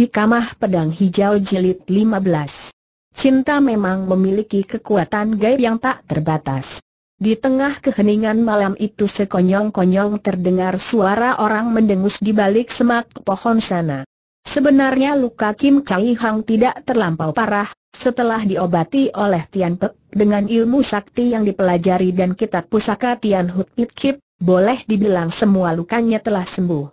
Hikamah Pedang Hijau Jilid 15 Cinta memang memiliki kekuatan gaib yang tak terbatas. Di tengah keheningan malam itu sekonyong-konyong terdengar suara orang mendengus di balik semak pohon sana. Sebenarnya luka Kim Chai Hang tidak terlampau parah, setelah diobati oleh Tian Pek dengan ilmu sakti yang dipelajari dan kitab pusaka Tian Hut Kip, boleh dibilang semua lukanya telah sembuh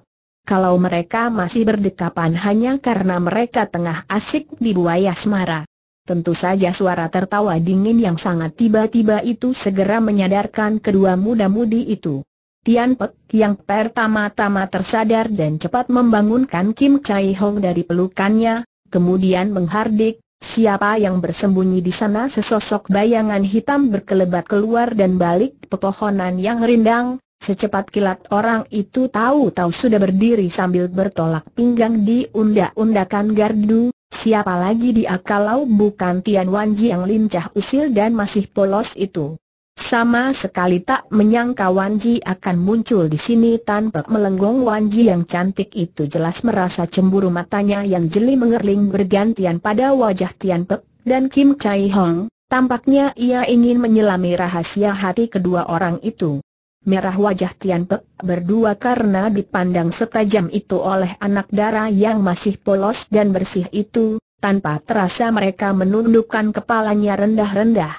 kalau mereka masih berdekapan hanya karena mereka tengah asik di buaya semara. Tentu saja suara tertawa dingin yang sangat tiba-tiba itu segera menyadarkan kedua muda-mudi itu. Tian Pek yang pertama-tama tersadar dan cepat membangunkan Kim Chai Hong dari pelukannya, kemudian menghardik, siapa yang bersembunyi di sana sesosok bayangan hitam berkelebat keluar dan balik pepohonan yang rindang, Secepat kilat orang itu tahu-tahu sudah berdiri sambil bertolak pinggang di undak undakan gardu, siapa lagi dia kalau bukan Tian Wanji yang lincah usil dan masih polos itu. Sama sekali tak menyangka Wanji akan muncul di sini tanpa melenggong Wanji yang cantik itu jelas merasa cemburu matanya yang jeli mengerling bergantian pada wajah Tian Pek dan Kim Chai Hong, tampaknya ia ingin menyelami rahasia hati kedua orang itu merah wajah Tian Pe, berdua karena dipandang setajam itu oleh anak darah yang masih polos dan bersih itu, tanpa terasa mereka menundukkan kepalanya rendah-rendah.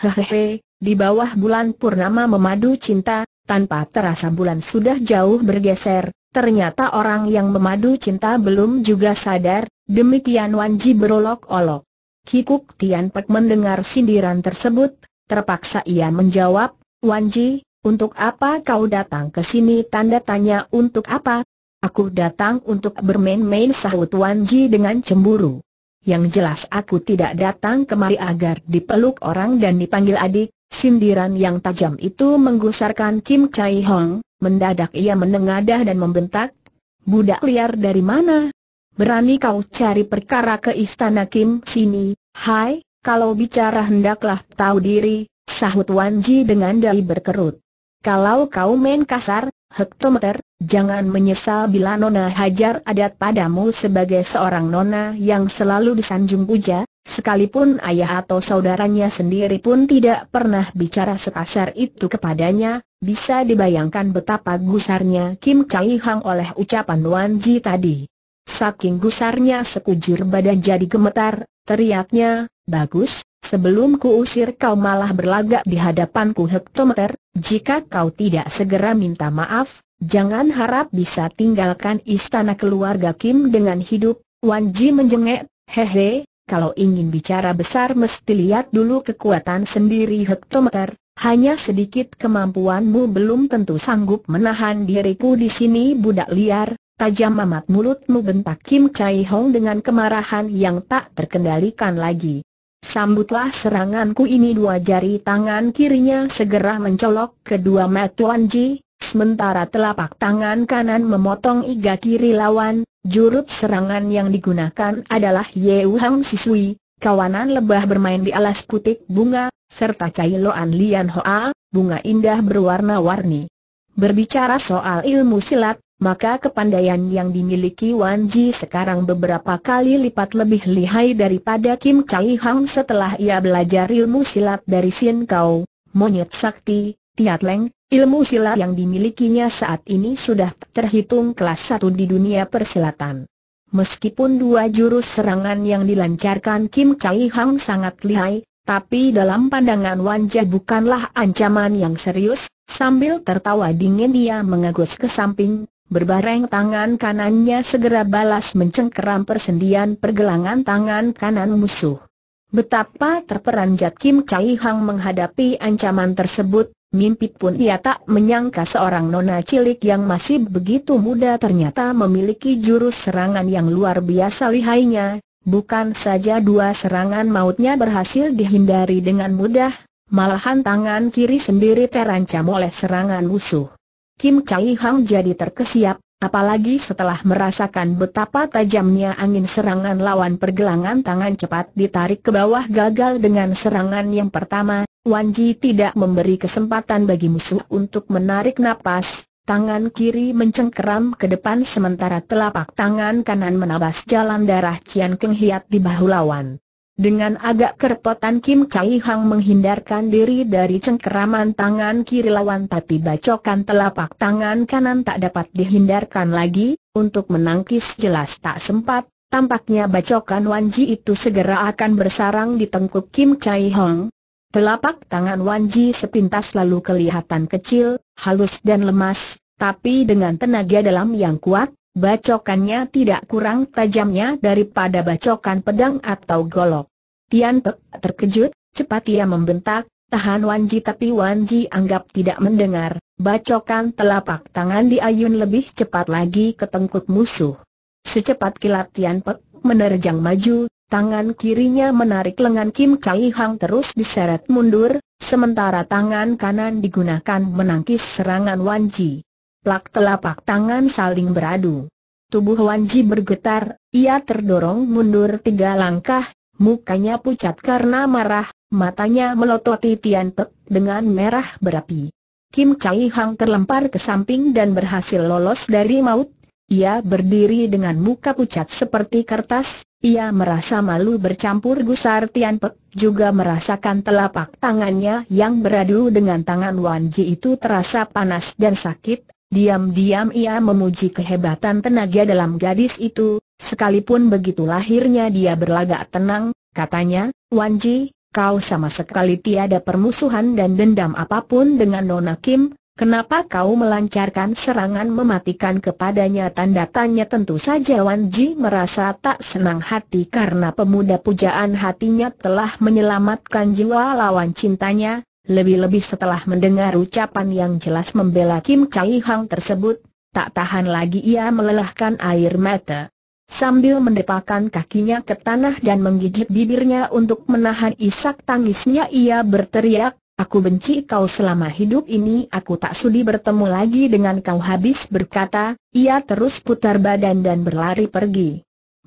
Hehehe, di bawah bulan purnama memadu cinta, tanpa terasa bulan sudah jauh bergeser, ternyata orang yang memadu cinta belum juga sadar, demikian Wanji berolok-olok. Kikuk Tian Pek mendengar sindiran tersebut, terpaksa ia menjawab, Wanji, untuk apa kau datang ke sini? Tanda tanya untuk apa? Aku datang untuk bermain-main sahut Wan Ji dengan cemburu. Yang jelas aku tidak datang kemari agar dipeluk orang dan dipanggil adik. Sindiran yang tajam itu menggusarkan Kim Chai Hong, mendadak ia menengadah dan membentak, Budak liar dari mana? Berani kau cari perkara ke istana Kim sini, hai, kalau bicara hendaklah tahu diri, sahut Wan Ji dengan dahi berkerut. Kalau kau main kasar, hektometer, jangan menyesal bila Nona hajar adat padamu sebagai seorang Nona yang selalu disanjung puja, sekalipun ayah atau saudaranya sendiri pun tidak pernah bicara sekasar itu kepadanya, bisa dibayangkan betapa gusarnya Kim Chai Hang oleh ucapan Wan Ji tadi. Saking gusarnya sekujur badan jadi gemetar, teriaknya, bagus, Sebelum ku usir kau malah berlagak di hadapanku hektometer, jika kau tidak segera minta maaf, jangan harap bisa tinggalkan istana keluarga Kim dengan hidup. Wan Ji menjengek, hehe, kalau ingin bicara besar mesti lihat dulu kekuatan sendiri hektometer, hanya sedikit kemampuanmu belum tentu sanggup menahan diriku di sini budak liar, tajam amat mulutmu bentak Kim Chai Hong dengan kemarahan yang tak terkendalikan lagi. Sambutlah seranganku ini dua jari tangan kirinya segera mencolok kedua metuanji, Ji, sementara telapak tangan kanan memotong iga kiri lawan, jurut serangan yang digunakan adalah Yeu Hang Sisui, kawanan lebah bermain di alas putik bunga, serta Cai Loan Lian Hoa, bunga indah berwarna-warni. Berbicara soal ilmu silat, maka kepandaian yang dimiliki Wan Ji sekarang beberapa kali lipat lebih lihai daripada Kim Chai Hang setelah ia belajar ilmu silat dari Sin Kau, monyet sakti, Tiat Leng, ilmu silat yang dimilikinya saat ini sudah terhitung kelas satu di dunia persilatan. Meskipun dua jurus serangan yang dilancarkan Kim Chai Hang sangat lihai, tapi dalam pandangan Wan Ji bukanlah ancaman yang serius, sambil tertawa dingin dia mengagus ke samping, Berbareng tangan kanannya segera balas mencengkeram persendian pergelangan tangan kanan musuh. Betapa terperanjat Kim Chai Hang menghadapi ancaman tersebut, mimpi pun ia tak menyangka seorang nona cilik yang masih begitu muda ternyata memiliki jurus serangan yang luar biasa lihainya, bukan saja dua serangan mautnya berhasil dihindari dengan mudah, malahan tangan kiri sendiri terancam oleh serangan musuh. Kim Chai Hang jadi terkesiap, apalagi setelah merasakan betapa tajamnya angin serangan lawan pergelangan tangan cepat ditarik ke bawah gagal dengan serangan yang pertama, Wan Ji tidak memberi kesempatan bagi musuh untuk menarik napas, tangan kiri mencengkeram ke depan sementara telapak tangan kanan menabas jalan darah Cian Keng Hiat di bahu lawan. Dengan agak kerepotan Kim Chai Hang menghindarkan diri dari cengkeraman tangan kiri lawan tapi bacokan telapak tangan kanan tak dapat dihindarkan lagi, untuk menangkis jelas tak sempat, tampaknya bacokan Wan Ji itu segera akan bersarang di tengkuk Kim Chai Hang. Telapak tangan Wan Ji sepintas lalu kelihatan kecil, halus dan lemas, tapi dengan tenaga dalam yang kuat, Bacokannya tidak kurang tajamnya daripada bacokan pedang atau golok. Tian Pek terkejut, cepat ia membentak, tahan Wan Ji tapi Wan Ji anggap tidak mendengar, bacokan telapak tangan diayun lebih cepat lagi ke tengkuk musuh. Secepat kilat Tian Pek menerjang maju, tangan kirinya menarik lengan Kim Chai Hang terus diseret mundur, sementara tangan kanan digunakan menangkis serangan Wan Ji. Plak telapak tangan saling beradu. Tubuh Wan Ji bergetar, ia terdorong mundur tiga langkah, Mukanya pucat karena marah, matanya melototi Tian Pek dengan merah berapi. Kim Chai Hang terlempar ke samping dan berhasil lolos dari maut. Ia berdiri dengan muka pucat seperti kertas, ia merasa malu bercampur gusar Tian Pek, juga merasakan telapak tangannya yang beradu dengan tangan Wan Ji itu terasa panas dan sakit, Diam-diam ia memuji kehebatan tenaga dalam gadis itu, sekalipun begitu lahirnya dia berlagak tenang, katanya, Wanji, kau sama sekali tiada permusuhan dan dendam apapun dengan Nona Kim, kenapa kau melancarkan serangan mematikan kepadanya tanda tanya tentu saja Wanji merasa tak senang hati karena pemuda pujaan hatinya telah menyelamatkan jiwa lawan cintanya, lebih-lebih setelah mendengar ucapan yang jelas membela Kim Chai Hang tersebut, tak tahan lagi ia melelahkan air mata. Sambil mendepakan kakinya ke tanah dan menggigit bibirnya untuk menahan isak tangisnya ia berteriak, Aku benci kau selama hidup ini aku tak sudi bertemu lagi dengan kau habis berkata, ia terus putar badan dan berlari pergi.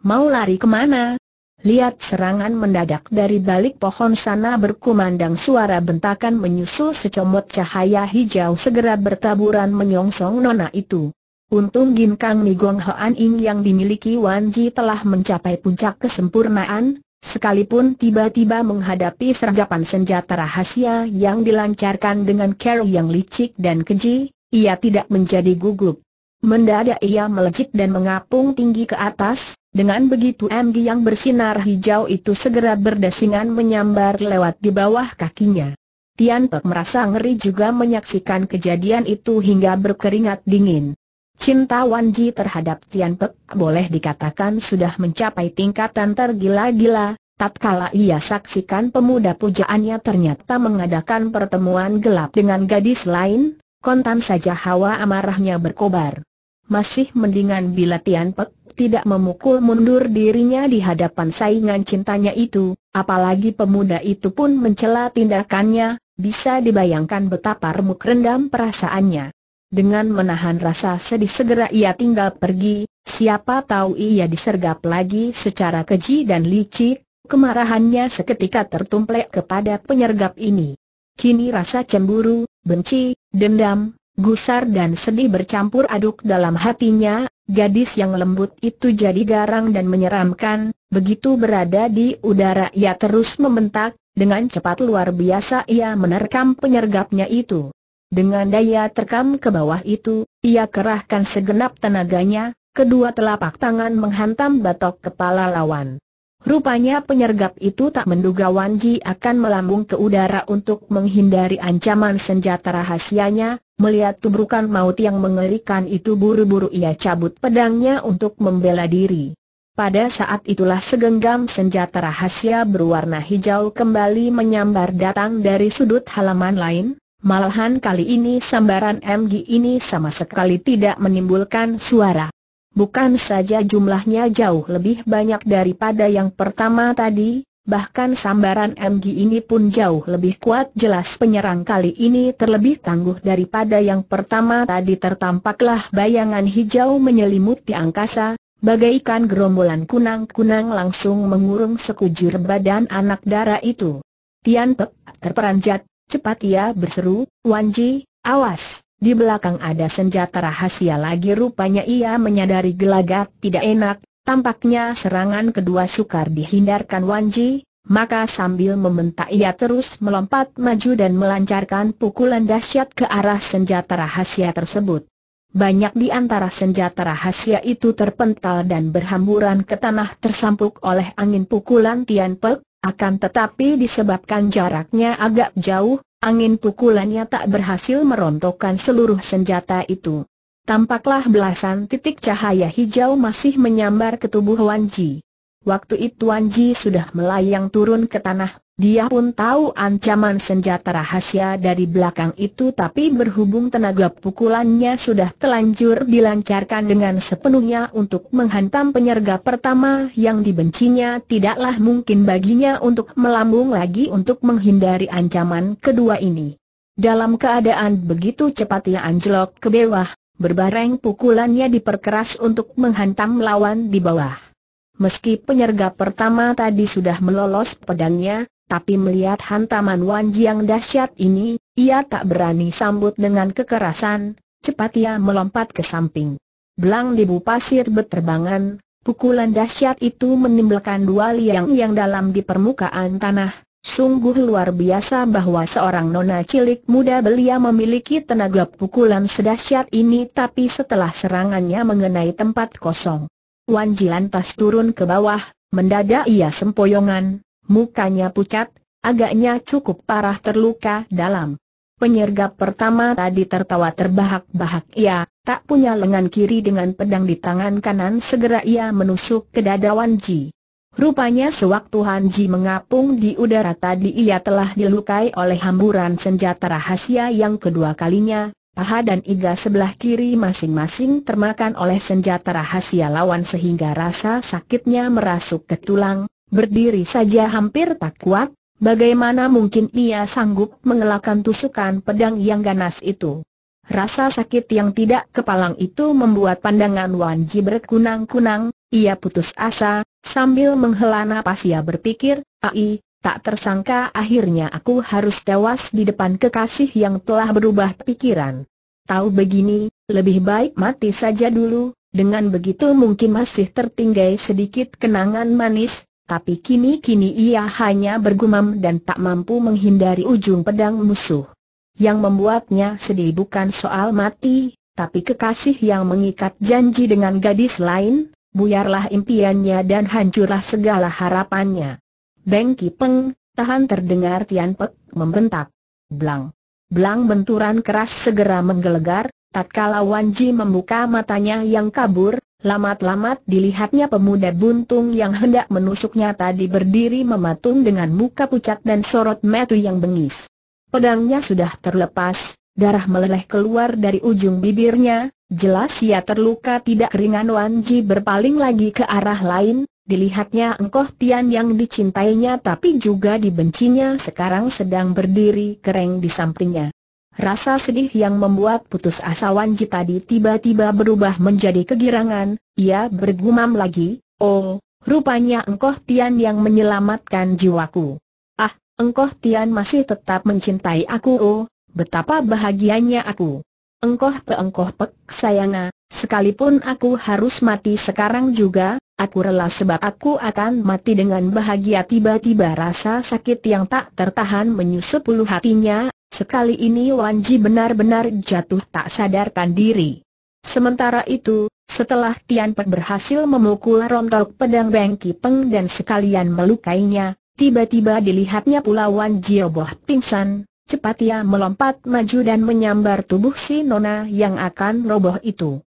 Mau lari kemana? Lihat serangan mendadak dari balik pohon sana berkumandang suara bentakan menyusul secomot cahaya hijau segera bertaburan menyongsong nona itu. Untung Ginkang Nigong Hoan Ing yang dimiliki Wan Ji telah mencapai puncak kesempurnaan, sekalipun tiba-tiba menghadapi sergapan senjata rahasia yang dilancarkan dengan cara yang licik dan keji, ia tidak menjadi gugup. Mendadak ia melejit dan mengapung tinggi ke atas, dengan begitu MG yang bersinar hijau itu segera berdesingan menyambar lewat di bawah kakinya. Tian Tok merasa ngeri juga menyaksikan kejadian itu hingga berkeringat dingin. Cinta Wan Ji terhadap Tian Pek boleh dikatakan sudah mencapai tingkatan tergila-gila, tatkala ia saksikan pemuda pujaannya ternyata mengadakan pertemuan gelap dengan gadis lain, kontan saja hawa amarahnya berkobar. Masih mendingan bila Tian Pek tidak memukul mundur dirinya di hadapan saingan cintanya itu, apalagi pemuda itu pun mencela tindakannya, bisa dibayangkan betapa remuk rendam perasaannya. Dengan menahan rasa sedih segera ia tinggal pergi, siapa tahu ia disergap lagi secara keji dan licik, kemarahannya seketika tertumplek kepada penyergap ini. Kini rasa cemburu, benci, dendam, gusar dan sedih bercampur aduk dalam hatinya, gadis yang lembut itu jadi garang dan menyeramkan, begitu berada di udara ia terus membentak, dengan cepat luar biasa ia menerkam penyergapnya itu. Dengan daya terkam ke bawah itu, ia kerahkan segenap tenaganya, kedua telapak tangan menghantam batok kepala lawan. Rupanya penyergap itu tak menduga Wan Ji akan melambung ke udara untuk menghindari ancaman senjata rahasianya, melihat tubrukan maut yang mengerikan itu buru-buru ia cabut pedangnya untuk membela diri. Pada saat itulah segenggam senjata rahasia berwarna hijau kembali menyambar datang dari sudut halaman lain, malahan kali ini sambaran MG ini sama sekali tidak menimbulkan suara. Bukan saja jumlahnya jauh lebih banyak daripada yang pertama tadi, bahkan sambaran MG ini pun jauh lebih kuat jelas penyerang kali ini terlebih tangguh daripada yang pertama tadi tertampaklah bayangan hijau menyelimuti angkasa, bagaikan gerombolan kunang-kunang langsung mengurung sekujur badan anak dara itu. Tian Pek terperanjat, cepat ia berseru, Wanji, awas! Di belakang ada senjata rahasia lagi rupanya ia menyadari gelagat tidak enak, tampaknya serangan kedua sukar dihindarkan Ji, maka sambil membentak ia terus melompat maju dan melancarkan pukulan dahsyat ke arah senjata rahasia tersebut. Banyak di antara senjata rahasia itu terpental dan berhamburan ke tanah tersampuk oleh angin pukulan Tian Pek, akan tetapi disebabkan jaraknya agak jauh, Angin pukulannya tak berhasil merontokkan seluruh senjata itu. Tampaklah belasan titik cahaya hijau masih menyambar ke tubuh Wan Ji. Waktu itu Wan Ji sudah melayang turun ke tanah dia pun tahu ancaman senjata rahasia dari belakang itu tapi berhubung tenaga pukulannya sudah telanjur dilancarkan dengan sepenuhnya untuk menghantam penyerga pertama yang dibencinya tidaklah mungkin baginya untuk melambung lagi untuk menghindari ancaman kedua ini. Dalam keadaan begitu cepatnya anjlok ke bawah, berbareng pukulannya diperkeras untuk menghantam lawan di bawah. Meski penyerga pertama tadi sudah melolos pedangnya, tapi melihat hantaman Wan Jiang dahsyat ini, ia tak berani sambut dengan kekerasan, cepat ia melompat ke samping. Belang debu pasir berterbangan, pukulan dahsyat itu menimbulkan dua liang yang dalam di permukaan tanah. Sungguh luar biasa bahwa seorang nona cilik muda belia memiliki tenaga pukulan sedahsyat ini tapi setelah serangannya mengenai tempat kosong. Wan Ji lantas turun ke bawah, mendadak ia sempoyongan, mukanya pucat, agaknya cukup parah terluka dalam. Penyergap pertama tadi tertawa terbahak-bahak ia, tak punya lengan kiri dengan pedang di tangan kanan segera ia menusuk ke dada Wan Ji. Rupanya sewaktu Han Ji mengapung di udara tadi ia telah dilukai oleh hamburan senjata rahasia yang kedua kalinya, paha dan iga sebelah kiri masing-masing termakan oleh senjata rahasia lawan sehingga rasa sakitnya merasuk ke tulang, Berdiri saja hampir tak kuat, bagaimana mungkin ia sanggup mengelakkan tusukan pedang yang ganas itu. Rasa sakit yang tidak kepalang itu membuat pandangan Wan Ji berkunang-kunang, ia putus asa, sambil menghela napas ia berpikir, ai, tak tersangka akhirnya aku harus tewas di depan kekasih yang telah berubah pikiran. Tahu begini, lebih baik mati saja dulu, dengan begitu mungkin masih tertinggai sedikit kenangan manis, tapi kini-kini ia hanya bergumam dan tak mampu menghindari ujung pedang musuh. Yang membuatnya sedih bukan soal mati, tapi kekasih yang mengikat janji dengan gadis lain, buyarlah impiannya dan hancurlah segala harapannya. Beng Kipeng, tahan terdengar Tian Pek membentak. Blang. Blang benturan keras segera menggelegar, tatkala Ji membuka matanya yang kabur, Lamat-lamat dilihatnya pemuda buntung yang hendak menusuknya tadi berdiri mematung dengan muka pucat dan sorot metu yang bengis. Pedangnya sudah terlepas, darah meleleh keluar dari ujung bibirnya, jelas ia terluka tidak ringan Wan berpaling lagi ke arah lain, Dilihatnya Engkoh Tian yang dicintainya tapi juga dibencinya sekarang sedang berdiri kering di sampingnya. Rasa sedih yang membuat putus asa Wan Ji tadi tiba-tiba berubah menjadi kegirangan, ia bergumam lagi, Oh, rupanya engkoh Tian yang menyelamatkan jiwaku. Ah, engkoh Tian masih tetap mencintai aku oh, betapa bahagianya aku. Engkoh pe engkoh pek sayangnya, sekalipun aku harus mati sekarang juga, aku rela sebab aku akan mati dengan bahagia tiba-tiba rasa sakit yang tak tertahan menyusup ulu hatinya Sekali ini Wan Ji benar-benar jatuh tak sadarkan diri. Sementara itu, setelah Tian Pe berhasil memukul rontok pedang Beng Peng dan sekalian melukainya, tiba-tiba dilihatnya pula Wan Ji oboh pingsan, cepat ia melompat maju dan menyambar tubuh si Nona yang akan roboh itu.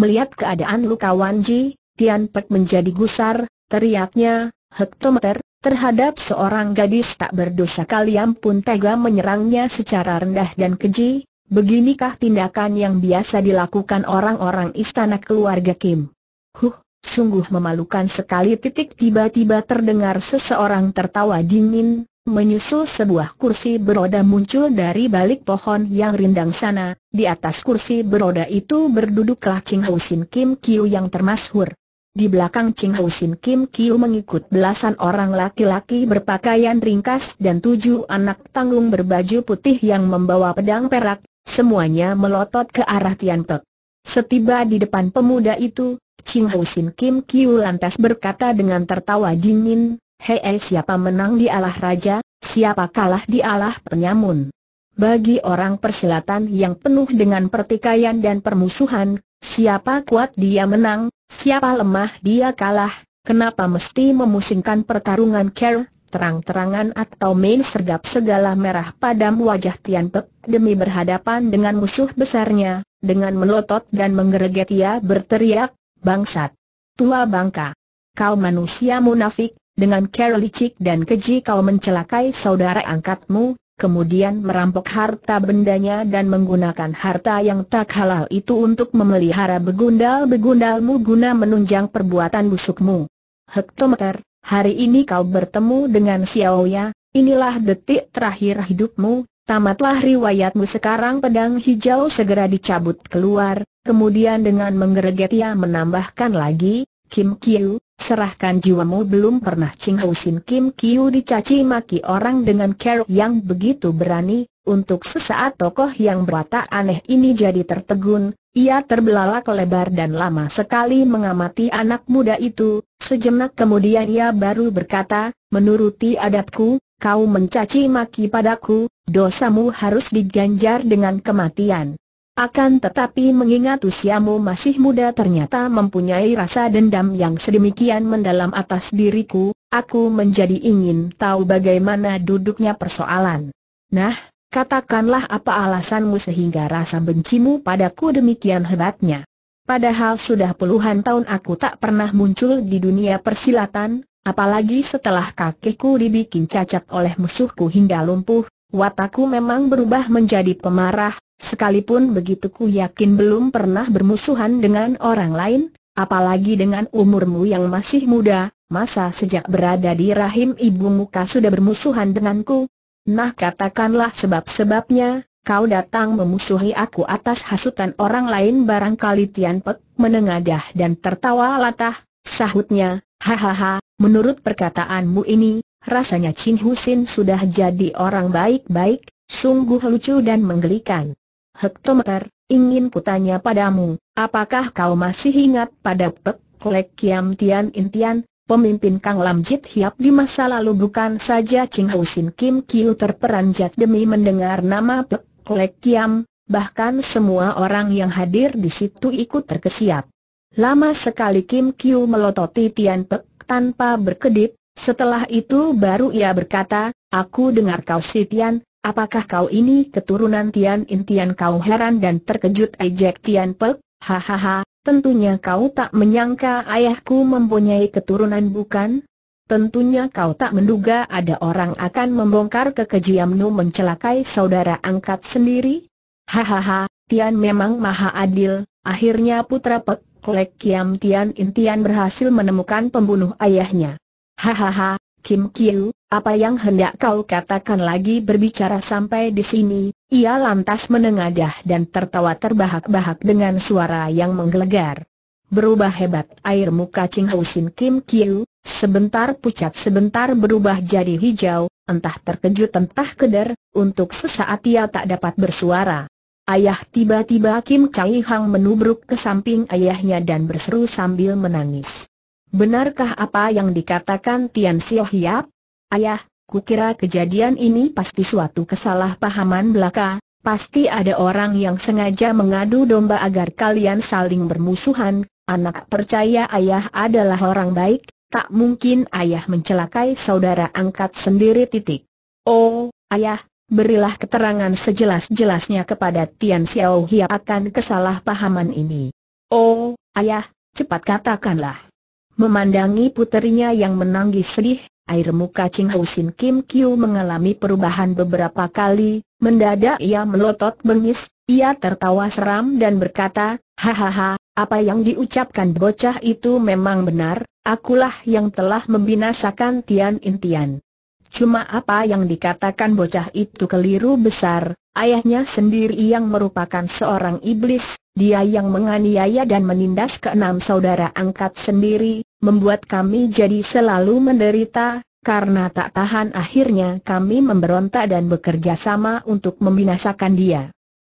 Melihat keadaan luka Wan Ji, Tian Pe menjadi gusar, teriaknya, hektometer, Terhadap seorang gadis tak berdosa kalian pun tega menyerangnya secara rendah dan keji, beginikah tindakan yang biasa dilakukan orang-orang istana keluarga Kim. Huh, sungguh memalukan sekali titik tiba-tiba terdengar seseorang tertawa dingin, menyusul sebuah kursi beroda muncul dari balik pohon yang rindang sana, di atas kursi beroda itu berduduklah Ching Housin Kim Kiu yang termasuk. Di belakang Ching Ho Sin Kim Kiu mengikut belasan orang laki-laki berpakaian ringkas dan tujuh anak tanggung berbaju putih yang membawa pedang perak, semuanya melotot ke arah Tian Pek. Setiba di depan pemuda itu, Ching Ho Sin Kim Kiu lantas berkata dengan tertawa dingin, Hei siapa menang di alah Raja, siapa kalah di alah Penyamun. Bagi orang persilatan yang penuh dengan pertikaian dan permusuhan, siapa kuat dia menang, siapa lemah dia kalah, kenapa mesti memusingkan pertarungan care, terang-terangan atau main sergap segala merah padam wajah Tian Pek demi berhadapan dengan musuh besarnya, dengan melotot dan menggereget ia berteriak, bangsat, tua bangka, kau manusia munafik, dengan care licik dan keji kau mencelakai saudara angkatmu, kemudian merampok harta bendanya dan menggunakan harta yang tak halal itu untuk memelihara begundal-begundalmu guna menunjang perbuatan busukmu. Hektometer, hari ini kau bertemu dengan Xiao Ya, inilah detik terakhir hidupmu, tamatlah riwayatmu sekarang pedang hijau segera dicabut keluar, kemudian dengan menggereget ia menambahkan lagi, Kim Kiu, serahkan jiwamu belum pernah Ching Hau Sin Kim Kiu dicaci maki orang dengan kerok yang begitu berani, untuk sesaat tokoh yang berwatak aneh ini jadi tertegun, ia terbelalak lebar dan lama sekali mengamati anak muda itu, sejenak kemudian ia baru berkata, menuruti adatku, kau mencaci maki padaku, dosamu harus diganjar dengan kematian. Akan tetapi mengingat usiamu masih muda ternyata mempunyai rasa dendam yang sedemikian mendalam atas diriku, aku menjadi ingin tahu bagaimana duduknya persoalan. Nah, katakanlah apa alasanmu sehingga rasa bencimu padaku demikian hebatnya. Padahal sudah puluhan tahun aku tak pernah muncul di dunia persilatan, apalagi setelah kakiku dibikin cacat oleh musuhku hingga lumpuh, wataku memang berubah menjadi pemarah, Sekalipun begitu ku yakin belum pernah bermusuhan dengan orang lain, apalagi dengan umurmu yang masih muda, masa sejak berada di rahim ibumu kau sudah bermusuhan denganku? Nah katakanlah sebab-sebabnya, kau datang memusuhi aku atas hasutan orang lain barangkali Tian Pek menengadah dan tertawa latah, sahutnya, hahaha, menurut perkataanmu ini, rasanya Chin Husin sudah jadi orang baik-baik, sungguh lucu dan menggelikan. Hektometer, ingin kutanya padamu, apakah kau masih ingat pada Pek Kolek Kiam Tian Intian, pemimpin Kang Lam Jit Hiap di masa lalu bukan saja Ching Housin Sin Kim Kiu terperanjat demi mendengar nama Pek Kolek Kiam, bahkan semua orang yang hadir di situ ikut terkesiap. Lama sekali Kim Kiu melototi Tian Pek tanpa berkedip, setelah itu baru ia berkata, aku dengar kau si Tian, Apakah kau ini keturunan Tian Tian kau heran dan terkejut ejek Tian Pek? Hahaha, tentunya kau tak menyangka ayahku mempunyai keturunan bukan? Tentunya kau tak menduga ada orang akan membongkar kekejiamnu mencelakai saudara angkat sendiri? Hahaha, Tian memang maha adil, akhirnya putra Pek Lek Kiam Tian Intian berhasil menemukan pembunuh ayahnya. Hahaha, Kim Kiu, apa yang hendak kau katakan lagi berbicara sampai di sini, ia lantas menengadah dan tertawa terbahak-bahak dengan suara yang menggelegar. Berubah hebat air muka Ching Hau Kim Kiu, sebentar pucat sebentar berubah jadi hijau, entah terkejut entah keder, untuk sesaat ia tak dapat bersuara. Ayah tiba-tiba Kim Chai Hang menubruk ke samping ayahnya dan berseru sambil menangis. Benarkah apa yang dikatakan Tian Xiao Hiap? Ayah, kukira kejadian ini pasti suatu kesalahpahaman belaka, pasti ada orang yang sengaja mengadu domba agar kalian saling bermusuhan, anak percaya ayah adalah orang baik, tak mungkin ayah mencelakai saudara angkat sendiri titik. Oh, ayah, berilah keterangan sejelas-jelasnya kepada Tian Xiao Hia akan kesalahpahaman ini. Oh, ayah, cepat katakanlah. Memandangi putrinya yang menangis sedih, Air muka Ching Ho Sin Kim Kiu mengalami perubahan beberapa kali, mendadak ia melotot bengis, ia tertawa seram dan berkata, Hahaha, apa yang diucapkan bocah itu memang benar, akulah yang telah membinasakan Tian Intian. Cuma apa yang dikatakan bocah itu keliru besar, ayahnya sendiri yang merupakan seorang iblis, dia yang menganiaya dan menindas keenam saudara angkat sendiri, membuat kami jadi selalu menderita, karena tak tahan akhirnya kami memberontak dan bekerja sama untuk membinasakan dia.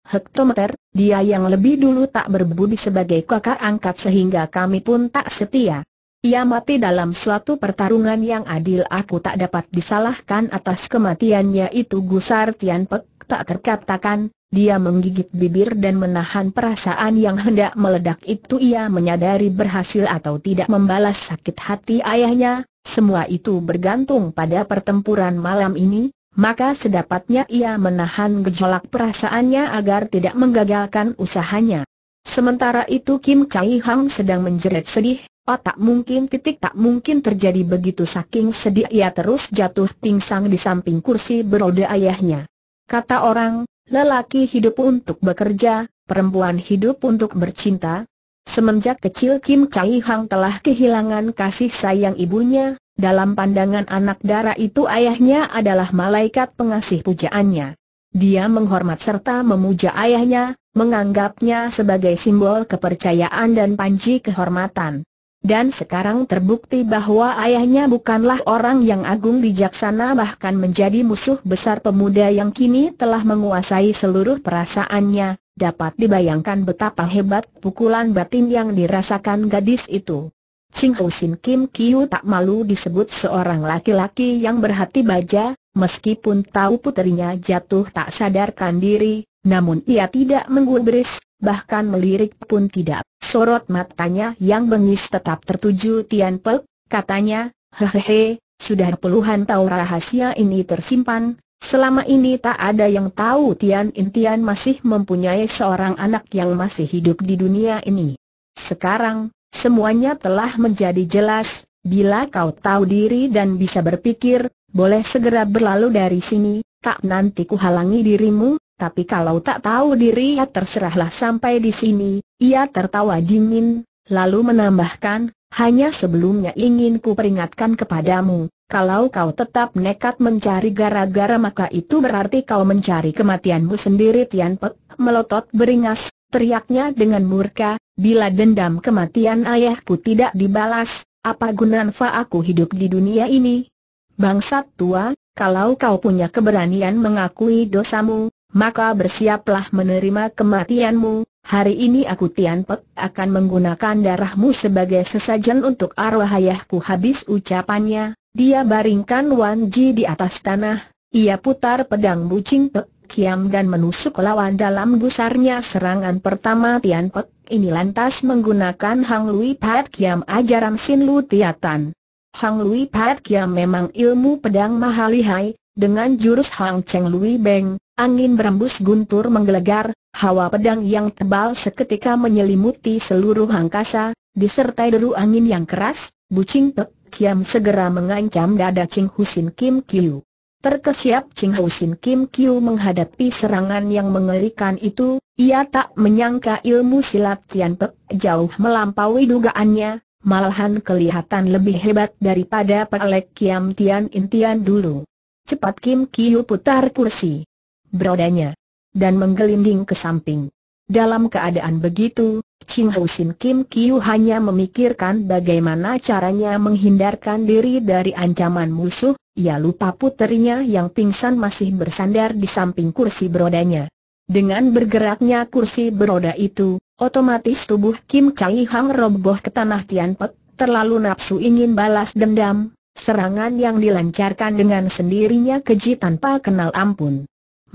Hektometer, dia yang lebih dulu tak berbudi sebagai kakak angkat sehingga kami pun tak setia. Ia mati dalam suatu pertarungan yang adil aku tak dapat disalahkan atas kematiannya itu Gusar Tian Pek, tak terkatakan, dia menggigit bibir dan menahan perasaan yang hendak meledak itu ia menyadari berhasil atau tidak membalas sakit hati ayahnya, semua itu bergantung pada pertempuran malam ini, maka sedapatnya ia menahan gejolak perasaannya agar tidak menggagalkan usahanya. Sementara itu Kim Chai Hang sedang menjerit sedih, oh tak mungkin titik tak mungkin terjadi begitu saking sedih ia terus jatuh pingsan di samping kursi beroda ayahnya. Kata orang, Lelaki hidup untuk bekerja, perempuan hidup untuk bercinta. Semenjak kecil Kim Chai Hang telah kehilangan kasih sayang ibunya, dalam pandangan anak dara itu ayahnya adalah malaikat pengasih pujaannya. Dia menghormat serta memuja ayahnya, menganggapnya sebagai simbol kepercayaan dan panji kehormatan dan sekarang terbukti bahwa ayahnya bukanlah orang yang agung bijaksana bahkan menjadi musuh besar pemuda yang kini telah menguasai seluruh perasaannya, dapat dibayangkan betapa hebat pukulan batin yang dirasakan gadis itu. Ching Sin Kim Kiu tak malu disebut seorang laki-laki yang berhati baja, meskipun tahu putrinya jatuh tak sadarkan diri, namun ia tidak menggubris, bahkan melirik pun tidak. Sorot matanya yang bengis tetap tertuju Tian Pe, katanya, hehehe, sudah puluhan tahun rahasia ini tersimpan, selama ini tak ada yang tahu Tian Intian masih mempunyai seorang anak yang masih hidup di dunia ini. Sekarang, semuanya telah menjadi jelas, bila kau tahu diri dan bisa berpikir, boleh segera berlalu dari sini, tak nanti kuhalangi dirimu, tapi kalau tak tahu diri ya terserahlah sampai di sini, ia tertawa dingin, lalu menambahkan, hanya sebelumnya ingin ku peringatkan kepadamu, kalau kau tetap nekat mencari gara-gara maka itu berarti kau mencari kematianmu sendiri Tian Pek, melotot beringas, teriaknya dengan murka, bila dendam kematian ayahku tidak dibalas, apa gunanya aku hidup di dunia ini? Bangsat tua, kalau kau punya keberanian mengakui dosamu, maka bersiaplah menerima kematianmu. Hari ini aku Tian Pek akan menggunakan darahmu sebagai sesajen untuk arwah ayahku habis ucapannya. Dia baringkan Wan Ji di atas tanah, ia putar pedang bucing Pek Kiam dan menusuk lawan dalam gusarnya serangan pertama Tian Pek ini lantas menggunakan Hang Lui Pat Kiam ajaran Sin Lu Tiatan. Hang Lui Pat Kiam memang ilmu pedang mahalihai. dengan jurus Hang Cheng Lui Beng, Angin berembus guntur menggelegar, hawa pedang yang tebal seketika menyelimuti seluruh angkasa, disertai deru angin yang keras, bucing Pek Kiam segera mengancam dada Ching Husin Kim Kiu. Terkesiap Ching Husin Kim Kiu menghadapi serangan yang mengerikan itu, ia tak menyangka ilmu silat Tian Pek jauh melampaui dugaannya, malahan kelihatan lebih hebat daripada Pelek Kiam Tian Intian dulu. Cepat Kim Kiu putar kursi berodanya, dan menggelinding ke samping. Dalam keadaan begitu, Ching Hou Sin Kim Kiu hanya memikirkan bagaimana caranya menghindarkan diri dari ancaman musuh, ia lupa puterinya yang pingsan masih bersandar di samping kursi berodanya. Dengan bergeraknya kursi beroda itu, otomatis tubuh Kim Chai Hang roboh ke tanah Tian Pek, terlalu nafsu ingin balas dendam, serangan yang dilancarkan dengan sendirinya keji tanpa kenal ampun.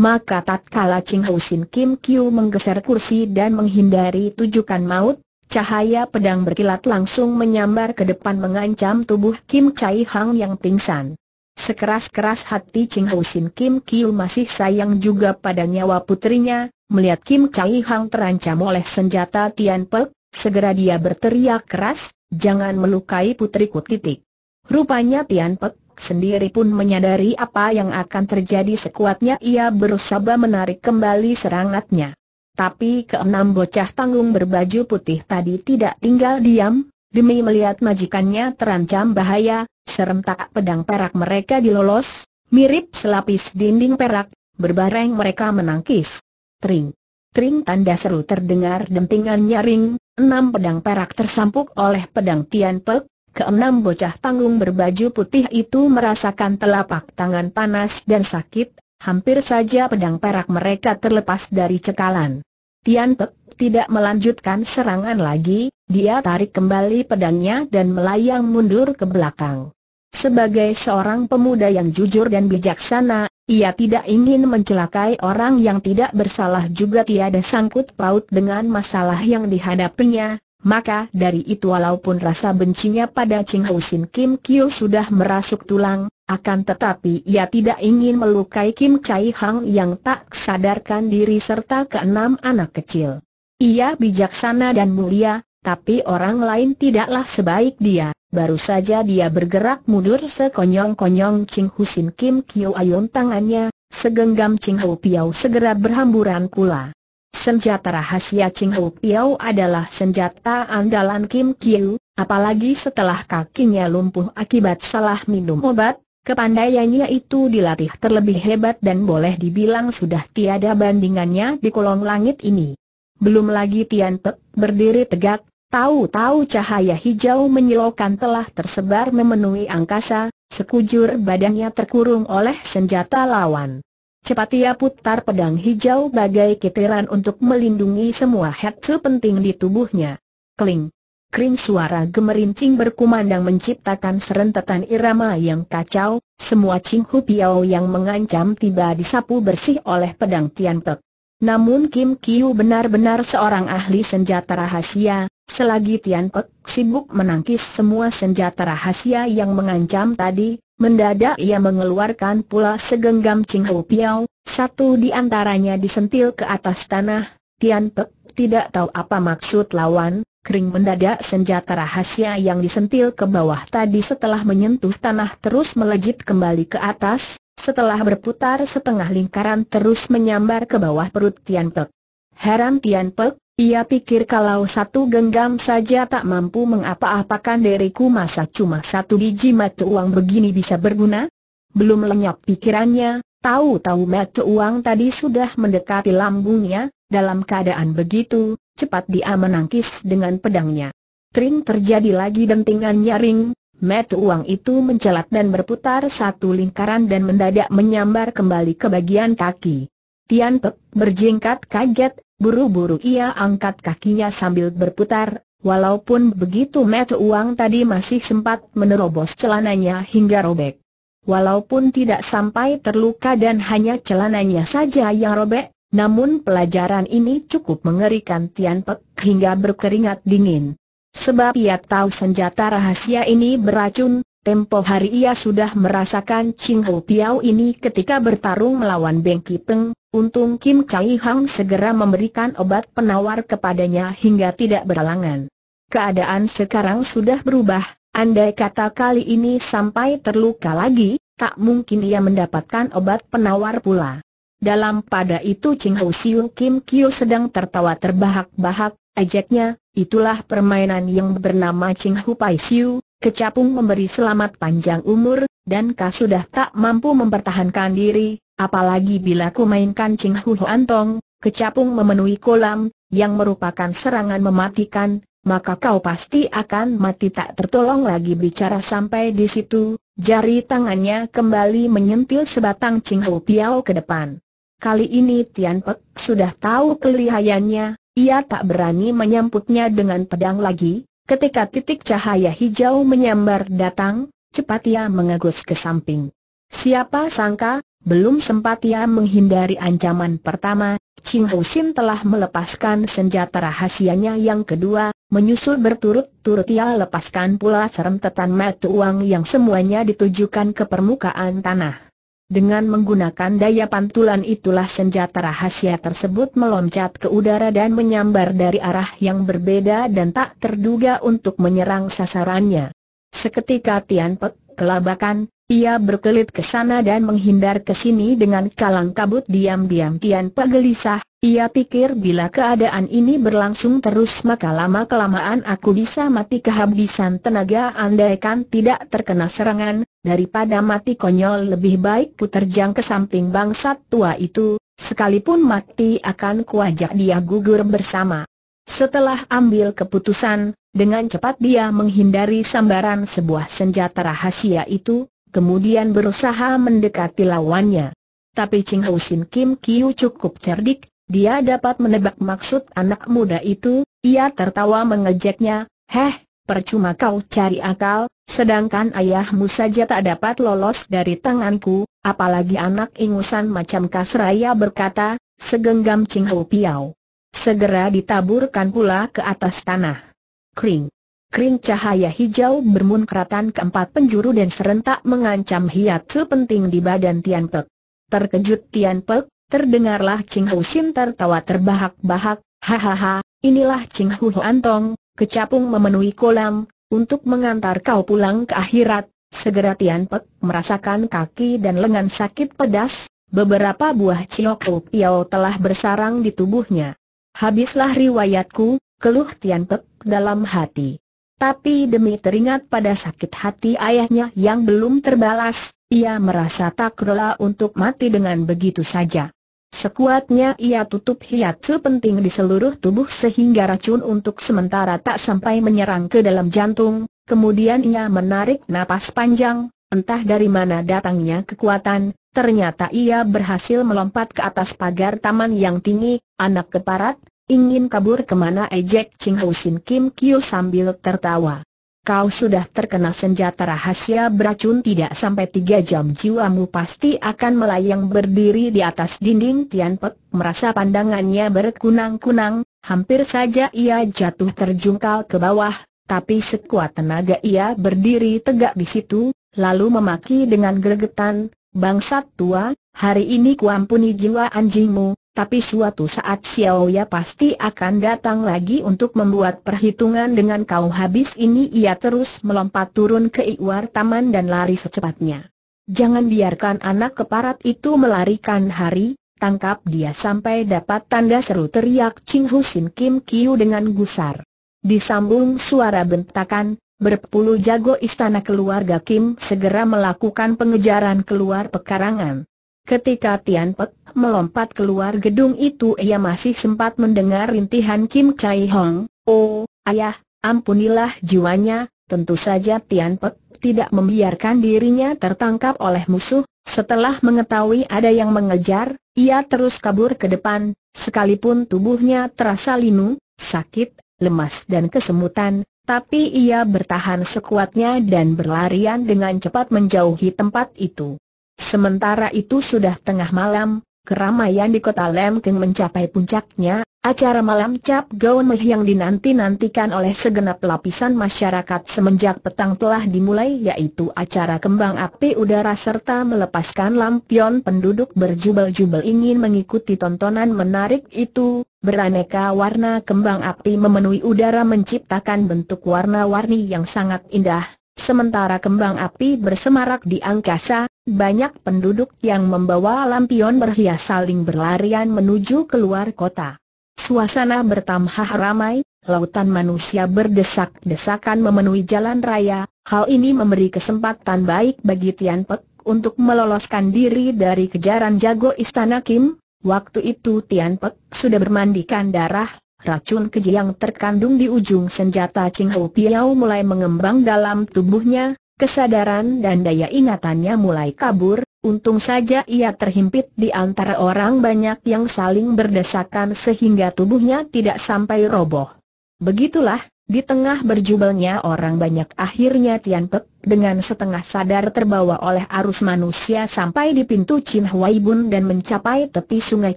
Maka tatkala Ching Hou Sin Kim Kiu menggeser kursi dan menghindari tujukan maut, cahaya pedang berkilat langsung menyambar ke depan mengancam tubuh Kim Chai Hang yang pingsan. Sekeras-keras hati Ching Hou Sin Kim Kiu masih sayang juga pada nyawa putrinya, melihat Kim Chai Hang terancam oleh senjata Tian Pek, segera dia berteriak keras, jangan melukai putriku titik. Rupanya Tian Pek, sendiri pun menyadari apa yang akan terjadi sekuatnya ia berusaha menarik kembali serangatnya. Tapi keenam bocah tanggung berbaju putih tadi tidak tinggal diam, demi melihat majikannya terancam bahaya, serentak pedang perak mereka dilolos, mirip selapis dinding perak, berbareng mereka menangkis. Tring. Tring tanda seru terdengar dentingan nyaring, enam pedang perak tersampuk oleh pedang Tian Pek, Keenam bocah tanggung berbaju putih itu merasakan telapak tangan panas dan sakit, hampir saja pedang perak mereka terlepas dari cekalan. Tian Pek tidak melanjutkan serangan lagi, dia tarik kembali pedangnya dan melayang mundur ke belakang. Sebagai seorang pemuda yang jujur dan bijaksana, ia tidak ingin mencelakai orang yang tidak bersalah juga tiada sangkut paut dengan masalah yang dihadapinya, maka dari itu walaupun rasa bencinya pada Ching Hou Sin Kim Kyo sudah merasuk tulang, akan tetapi ia tidak ingin melukai Kim Chai Hang yang tak sadarkan diri serta keenam anak kecil. Ia bijaksana dan mulia, tapi orang lain tidaklah sebaik dia. Baru saja dia bergerak mundur sekonyong-konyong Ching Hou Sin Kim Kyo ayun tangannya, segenggam Ching Hou Piao segera berhamburan pula. Senjata rahasia Ching Ho Piao adalah senjata andalan Kim Kiu, apalagi setelah kakinya lumpuh akibat salah minum obat, kepandaiannya itu dilatih terlebih hebat dan boleh dibilang sudah tiada bandingannya di kolong langit ini. Belum lagi Tian Pek berdiri tegak, tahu-tahu cahaya hijau menyilaukan telah tersebar memenuhi angkasa, sekujur badannya terkurung oleh senjata lawan. Cepat ia putar pedang hijau bagai keteran untuk melindungi semua hetsu sepenting di tubuhnya. Kling. Kring suara gemerincing berkumandang menciptakan serentetan irama yang kacau, semua Ching Hu Piao yang mengancam tiba disapu bersih oleh pedang Tian Pek. Namun Kim Kiu benar-benar seorang ahli senjata rahasia, selagi Tian Pek sibuk menangkis semua senjata rahasia yang mengancam tadi, Mendadak ia mengeluarkan pula segenggam Cinghou Piao, satu di antaranya disentil ke atas tanah, Tian Pek tidak tahu apa maksud lawan, kering mendadak senjata rahasia yang disentil ke bawah tadi setelah menyentuh tanah terus melejit kembali ke atas, setelah berputar setengah lingkaran terus menyambar ke bawah perut Tian Pek. Heran Tian Pek, ia pikir kalau satu genggam saja tak mampu mengapa-apakan diriku masa cuma satu biji mata uang begini bisa berguna? Belum lenyap pikirannya, tahu-tahu mata uang tadi sudah mendekati lambungnya, dalam keadaan begitu, cepat dia menangkis dengan pedangnya. Tring terjadi lagi dentingan nyaring, mata uang itu mencelat dan berputar satu lingkaran dan mendadak menyambar kembali ke bagian kaki. Tian Pek berjingkat kaget, Buru-buru ia angkat kakinya sambil berputar, walaupun begitu mata uang tadi masih sempat menerobos celananya hingga robek. Walaupun tidak sampai terluka dan hanya celananya saja yang robek, namun pelajaran ini cukup mengerikan Tian Pek hingga berkeringat dingin. Sebab ia tahu senjata rahasia ini beracun, Tempo hari ia sudah merasakan Ching Ho Piao ini ketika bertarung melawan Beng Ki Peng, untung Kim Chai Hang segera memberikan obat penawar kepadanya hingga tidak berhalangan. Keadaan sekarang sudah berubah, andai kata kali ini sampai terluka lagi, tak mungkin ia mendapatkan obat penawar pula. Dalam pada itu Ching Ho Siu Kim Kyo sedang tertawa terbahak-bahak, ajaknya, itulah permainan yang bernama Ching Ho Pai Siu, Kecapung memberi selamat panjang umur, dan kau sudah tak mampu mempertahankan diri, apalagi bila ku mainkan Ching Hu Antong, Kecapung memenuhi kolam, yang merupakan serangan mematikan, maka kau pasti akan mati tak tertolong lagi bicara sampai di situ, jari tangannya kembali menyentil sebatang Ching Hu Piao ke depan. Kali ini Tian Pek sudah tahu kelihayannya, ia tak berani menyambutnya dengan pedang lagi, Ketika titik cahaya hijau menyambar datang, cepat ia mengegus ke samping. Siapa sangka, belum sempat ia menghindari ancaman pertama, Ching Ho Sin telah melepaskan senjata rahasianya yang kedua, menyusul berturut-turut ia lepaskan pula serentetan mata uang yang semuanya ditujukan ke permukaan tanah. Dengan menggunakan daya pantulan itulah senjata rahasia tersebut meloncat ke udara dan menyambar dari arah yang berbeda dan tak terduga untuk menyerang sasarannya. Seketika Tian Pek kelabakan, ia berkelit ke sana dan menghindar ke sini dengan kalang kabut diam-diam Tian Pek gelisah, ia pikir bila keadaan ini berlangsung terus maka lama-kelamaan aku bisa mati kehabisan tenaga andaikan tidak terkena serangan, daripada mati konyol lebih baik ku terjang ke samping bangsat tua itu, sekalipun mati akan kuajak dia gugur bersama. Setelah ambil keputusan, dengan cepat dia menghindari sambaran sebuah senjata rahasia itu, kemudian berusaha mendekati lawannya. Tapi Ching Sin Kim Kiu cukup cerdik, dia dapat menebak maksud anak muda itu, ia tertawa mengejeknya, Heh, percuma kau cari akal, sedangkan ayahmu saja tak dapat lolos dari tanganku, apalagi anak ingusan macam Kasraya berkata, segenggam Cinghu Piau. Segera ditaburkan pula ke atas tanah. Kring. Kring cahaya hijau bermunkratan keempat penjuru dan serentak mengancam hiat sepenting di badan Tian Pek. Terkejut Tian Pek, Terdengarlah Ching Hu Sin tertawa terbahak-bahak, hahaha, inilah Ching Hu Antong, kecapung memenuhi kolam, untuk mengantar kau pulang ke akhirat. Segera Tian Pek merasakan kaki dan lengan sakit pedas, beberapa buah ciok piao telah bersarang di tubuhnya. Habislah riwayatku, keluh Tian Pek dalam hati. Tapi demi teringat pada sakit hati ayahnya yang belum terbalas, ia merasa tak rela untuk mati dengan begitu saja. Sekuatnya ia tutup hiatsu penting di seluruh tubuh sehingga racun untuk sementara tak sampai menyerang ke dalam jantung, kemudian ia menarik napas panjang, entah dari mana datangnya kekuatan, ternyata ia berhasil melompat ke atas pagar taman yang tinggi, anak keparat, ingin kabur kemana ejek Ching Hau Sin Kim Kyu sambil tertawa kau sudah terkena senjata rahasia beracun tidak sampai tiga jam jiwamu pasti akan melayang berdiri di atas dinding Tian Pek merasa pandangannya berkunang-kunang, hampir saja ia jatuh terjungkal ke bawah, tapi sekuat tenaga ia berdiri tegak di situ, lalu memaki dengan gregetan, bangsat tua, hari ini kuampuni jiwa anjingmu, tapi suatu saat Xiao Ya pasti akan datang lagi untuk membuat perhitungan dengan kau habis ini ia terus melompat turun ke iwar taman dan lari secepatnya. Jangan biarkan anak keparat itu melarikan hari, tangkap dia sampai dapat tanda seru teriak Ching Husin Kim Kiu dengan gusar. Disambung suara bentakan, berpuluh jago istana keluarga Kim segera melakukan pengejaran keluar pekarangan. Ketika Tian Pek melompat keluar gedung itu ia masih sempat mendengar rintihan Kim Chai Hong, Oh, ayah, ampunilah jiwanya, tentu saja Tian Pek tidak membiarkan dirinya tertangkap oleh musuh, setelah mengetahui ada yang mengejar, ia terus kabur ke depan, sekalipun tubuhnya terasa linu, sakit, lemas dan kesemutan, tapi ia bertahan sekuatnya dan berlarian dengan cepat menjauhi tempat itu. Sementara itu sudah tengah malam, keramaian di kota Lemkeng mencapai puncaknya, acara malam Cap Gaun Meh yang dinanti-nantikan oleh segenap lapisan masyarakat semenjak petang telah dimulai yaitu acara kembang api udara serta melepaskan lampion penduduk berjubel-jubel ingin mengikuti tontonan menarik itu, beraneka warna kembang api memenuhi udara menciptakan bentuk warna-warni yang sangat indah Sementara kembang api bersemarak di angkasa, banyak penduduk yang membawa lampion berhias saling berlarian menuju keluar kota. Suasana bertambah ramai, lautan manusia berdesak-desakan memenuhi jalan raya, hal ini memberi kesempatan baik bagi Tian Pek untuk meloloskan diri dari kejaran jago istana Kim, waktu itu Tian Pek sudah bermandikan darah, Racun keji yang terkandung di ujung senjata Ching Ho Piao mulai mengembang dalam tubuhnya, kesadaran dan daya ingatannya mulai kabur, untung saja ia terhimpit di antara orang banyak yang saling berdesakan sehingga tubuhnya tidak sampai roboh. Begitulah, di tengah berjubelnya orang banyak akhirnya Tian Pek dengan setengah sadar terbawa oleh arus manusia sampai di pintu Chin Huai Bun dan mencapai tepi sungai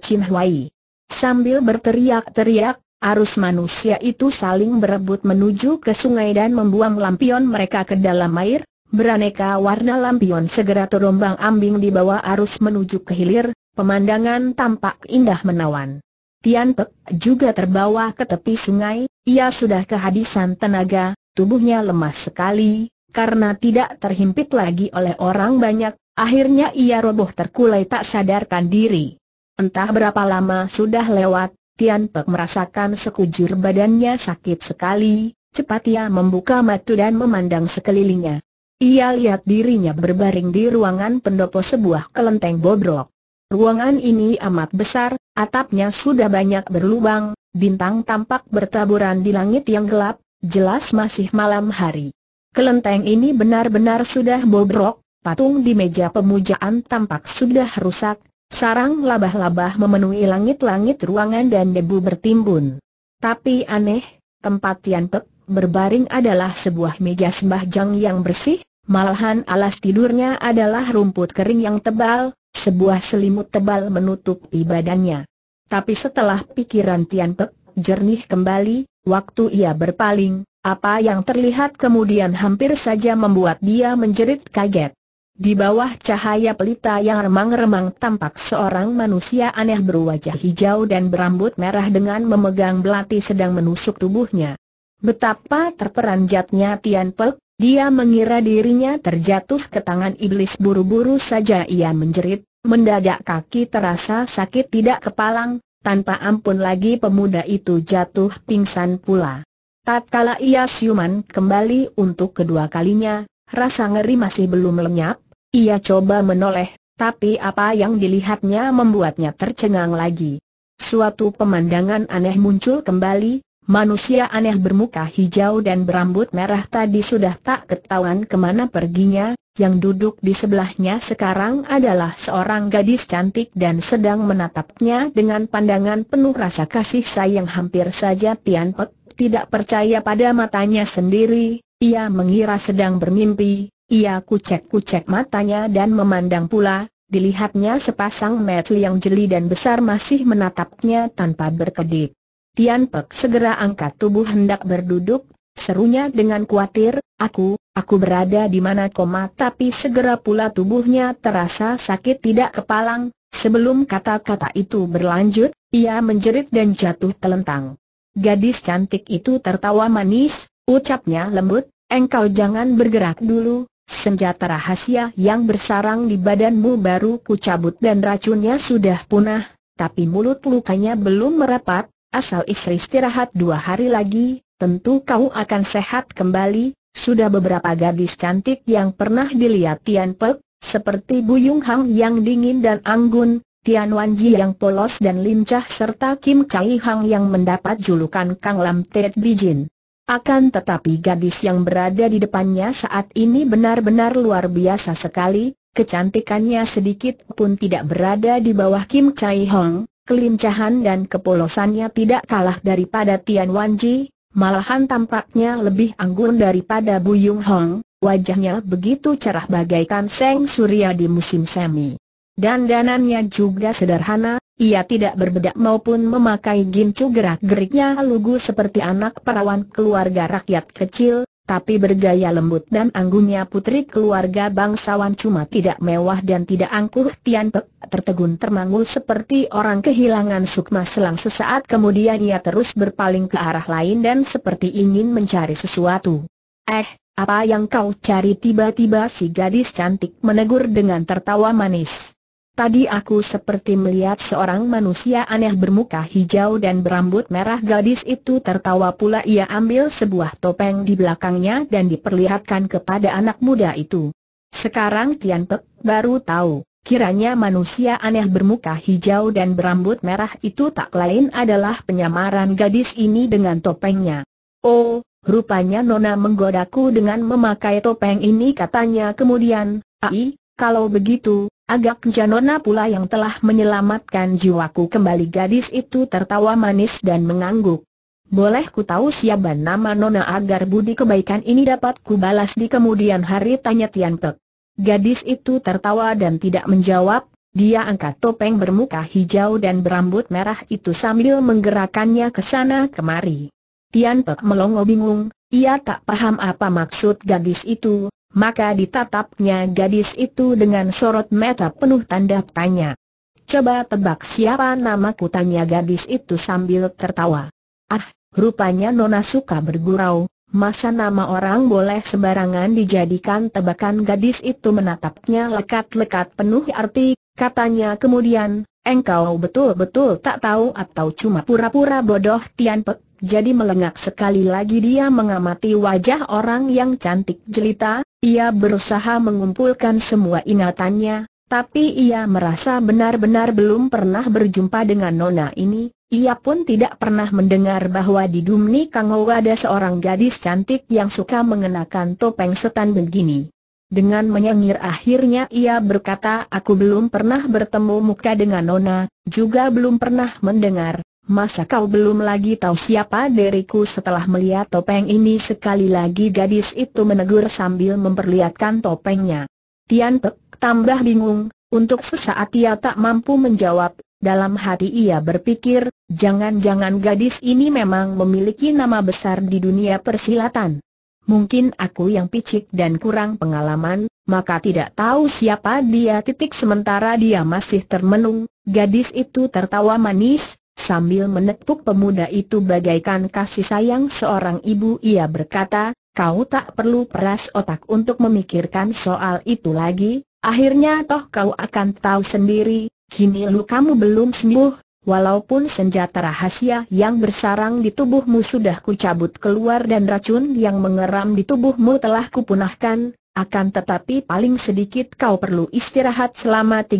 Chin Huai. Sambil berteriak-teriak, Arus manusia itu saling berebut menuju ke sungai dan membuang lampion mereka ke dalam air, beraneka warna lampion segera terombang ambing di bawah arus menuju ke hilir, pemandangan tampak indah menawan. Tian Pek juga terbawa ke tepi sungai, ia sudah kehabisan tenaga, tubuhnya lemas sekali, karena tidak terhimpit lagi oleh orang banyak, akhirnya ia roboh terkulai tak sadarkan diri. Entah berapa lama sudah lewat, Tian Pek merasakan sekujur badannya sakit sekali, cepat ia membuka mata dan memandang sekelilingnya. Ia lihat dirinya berbaring di ruangan pendopo sebuah kelenteng bodrok. Ruangan ini amat besar, atapnya sudah banyak berlubang, bintang tampak bertaburan di langit yang gelap, jelas masih malam hari. Kelenteng ini benar-benar sudah bobrok, patung di meja pemujaan tampak sudah rusak, Sarang labah-labah memenuhi langit-langit ruangan dan debu bertimbun. Tapi aneh, tempat Tian Pek berbaring adalah sebuah meja sembahjang yang bersih, malahan alas tidurnya adalah rumput kering yang tebal, sebuah selimut tebal menutup badannya. Tapi setelah pikiran Tian Pek jernih kembali, waktu ia berpaling, apa yang terlihat kemudian hampir saja membuat dia menjerit kaget. Di bawah cahaya pelita yang remang-remang tampak seorang manusia aneh berwajah hijau dan berambut merah dengan memegang belati sedang menusuk tubuhnya. Betapa terperanjatnya Tian Pek, dia mengira dirinya terjatuh ke tangan iblis buru-buru saja ia menjerit, mendadak kaki terasa sakit tidak kepalang, tanpa ampun lagi pemuda itu jatuh pingsan pula. Tatkala ia siuman kembali untuk kedua kalinya, rasa ngeri masih belum lenyap, ia coba menoleh, tapi apa yang dilihatnya membuatnya tercengang lagi. Suatu pemandangan aneh muncul kembali, manusia aneh bermuka hijau dan berambut merah tadi sudah tak ketahuan kemana perginya, yang duduk di sebelahnya sekarang adalah seorang gadis cantik dan sedang menatapnya dengan pandangan penuh rasa kasih sayang hampir saja Tian tidak percaya pada matanya sendiri, ia mengira sedang bermimpi, ia kucek-kucek matanya dan memandang pula, dilihatnya sepasang mata yang jeli dan besar masih menatapnya tanpa berkedip. Tian Pek segera angkat tubuh hendak berduduk, serunya dengan khawatir, aku, aku berada di mana koma tapi segera pula tubuhnya terasa sakit tidak kepalang, sebelum kata-kata itu berlanjut, ia menjerit dan jatuh telentang. Gadis cantik itu tertawa manis, ucapnya lembut, engkau jangan bergerak dulu, Senjata rahasia yang bersarang di badanmu baru kucabut dan racunnya sudah punah, tapi mulut lukanya belum merapat, asal istri istirahat dua hari lagi, tentu kau akan sehat kembali. Sudah beberapa gadis cantik yang pernah dilihat Tian Pek, seperti Buyung Hang yang dingin dan anggun, Tian Wanji yang polos dan lincah serta Kim Chai Hang yang mendapat julukan Kang Lam Tet Bijin. Akan tetapi gadis yang berada di depannya saat ini benar-benar luar biasa sekali, kecantikannya sedikit pun tidak berada di bawah Kim Chai Hong, kelincahan dan kepolosannya tidak kalah daripada Tian Wanji, malahan tampaknya lebih anggun daripada Bu Yung Hong, wajahnya begitu cerah bagaikan seng surya di musim semi. Dan Dandanannya juga sederhana, ia tidak berbedak maupun memakai gincu gerak-geriknya lugu seperti anak perawan keluarga rakyat kecil, tapi bergaya lembut dan anggunnya putri keluarga bangsawan cuma tidak mewah dan tidak angkuh Tian Pek tertegun termangu seperti orang kehilangan sukma selang sesaat kemudian ia terus berpaling ke arah lain dan seperti ingin mencari sesuatu Eh, apa yang kau cari tiba-tiba si gadis cantik menegur dengan tertawa manis Tadi aku seperti melihat seorang manusia aneh bermuka hijau dan berambut merah gadis itu tertawa pula ia ambil sebuah topeng di belakangnya dan diperlihatkan kepada anak muda itu. Sekarang Tian Pek baru tahu, kiranya manusia aneh bermuka hijau dan berambut merah itu tak lain adalah penyamaran gadis ini dengan topengnya. Oh, rupanya Nona menggodaku dengan memakai topeng ini katanya kemudian, Ai, kalau begitu, agak Janona pula yang telah menyelamatkan jiwaku kembali gadis itu tertawa manis dan mengangguk. Boleh ku tahu siapa nama Nona agar budi kebaikan ini dapat ku balas di kemudian hari tanya Tian Pek. Gadis itu tertawa dan tidak menjawab, dia angkat topeng bermuka hijau dan berambut merah itu sambil menggerakkannya ke sana kemari. Tian Pek melongo bingung, ia tak paham apa maksud gadis itu, maka ditatapnya gadis itu dengan sorot mata penuh tanda tanya. Coba tebak siapa nama tanya gadis itu sambil tertawa. Ah, rupanya Nona suka bergurau, masa nama orang boleh sembarangan dijadikan tebakan gadis itu menatapnya lekat-lekat penuh arti, katanya kemudian, engkau betul-betul tak tahu atau cuma pura-pura bodoh Tian Pek. Jadi melengak sekali lagi dia mengamati wajah orang yang cantik jelita, ia berusaha mengumpulkan semua ingatannya, tapi ia merasa benar-benar belum pernah berjumpa dengan Nona ini, ia pun tidak pernah mendengar bahwa di Dumni Kangou ada seorang gadis cantik yang suka mengenakan topeng setan begini. Dengan menyengir akhirnya ia berkata aku belum pernah bertemu muka dengan Nona, juga belum pernah mendengar, masa kau belum lagi tahu siapa diriku setelah melihat topeng ini sekali lagi gadis itu menegur sambil memperlihatkan topengnya. Tian Pek tambah bingung, untuk sesaat ia tak mampu menjawab, dalam hati ia berpikir, jangan-jangan gadis ini memang memiliki nama besar di dunia persilatan. Mungkin aku yang picik dan kurang pengalaman, maka tidak tahu siapa dia titik sementara dia masih termenung, gadis itu tertawa manis, Sambil menepuk pemuda itu bagaikan kasih sayang seorang ibu ia berkata, kau tak perlu peras otak untuk memikirkan soal itu lagi, akhirnya toh kau akan tahu sendiri, kini lu kamu belum sembuh, walaupun senjata rahasia yang bersarang di tubuhmu sudah kucabut keluar dan racun yang mengeram di tubuhmu telah kupunahkan, akan tetapi paling sedikit kau perlu istirahat selama 3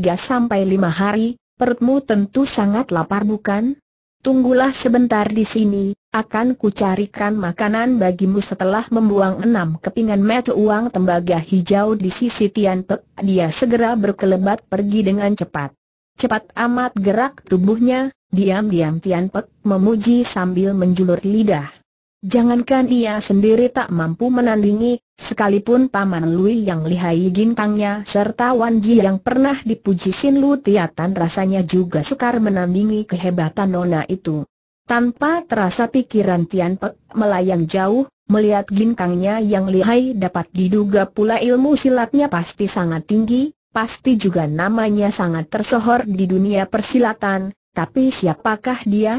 5 hari, Perutmu tentu sangat lapar bukan? Tunggulah sebentar di sini, akan kucarikan makanan bagimu setelah membuang enam kepingan metu uang tembaga hijau di sisi Tian Pe. Dia segera berkelebat pergi dengan cepat. Cepat amat gerak tubuhnya, diam-diam Tian Pe memuji sambil menjulur lidah. Jangankan ia sendiri tak mampu menandingi, Sekalipun Paman Lui yang lihai gintangnya serta Wan Ji yang pernah dipuji Sin Lu Tiatan rasanya juga sukar menandingi kehebatan nona itu. Tanpa terasa pikiran Tian Pek melayang jauh, melihat gintangnya yang lihai dapat diduga pula ilmu silatnya pasti sangat tinggi, pasti juga namanya sangat tersohor di dunia persilatan, tapi siapakah dia?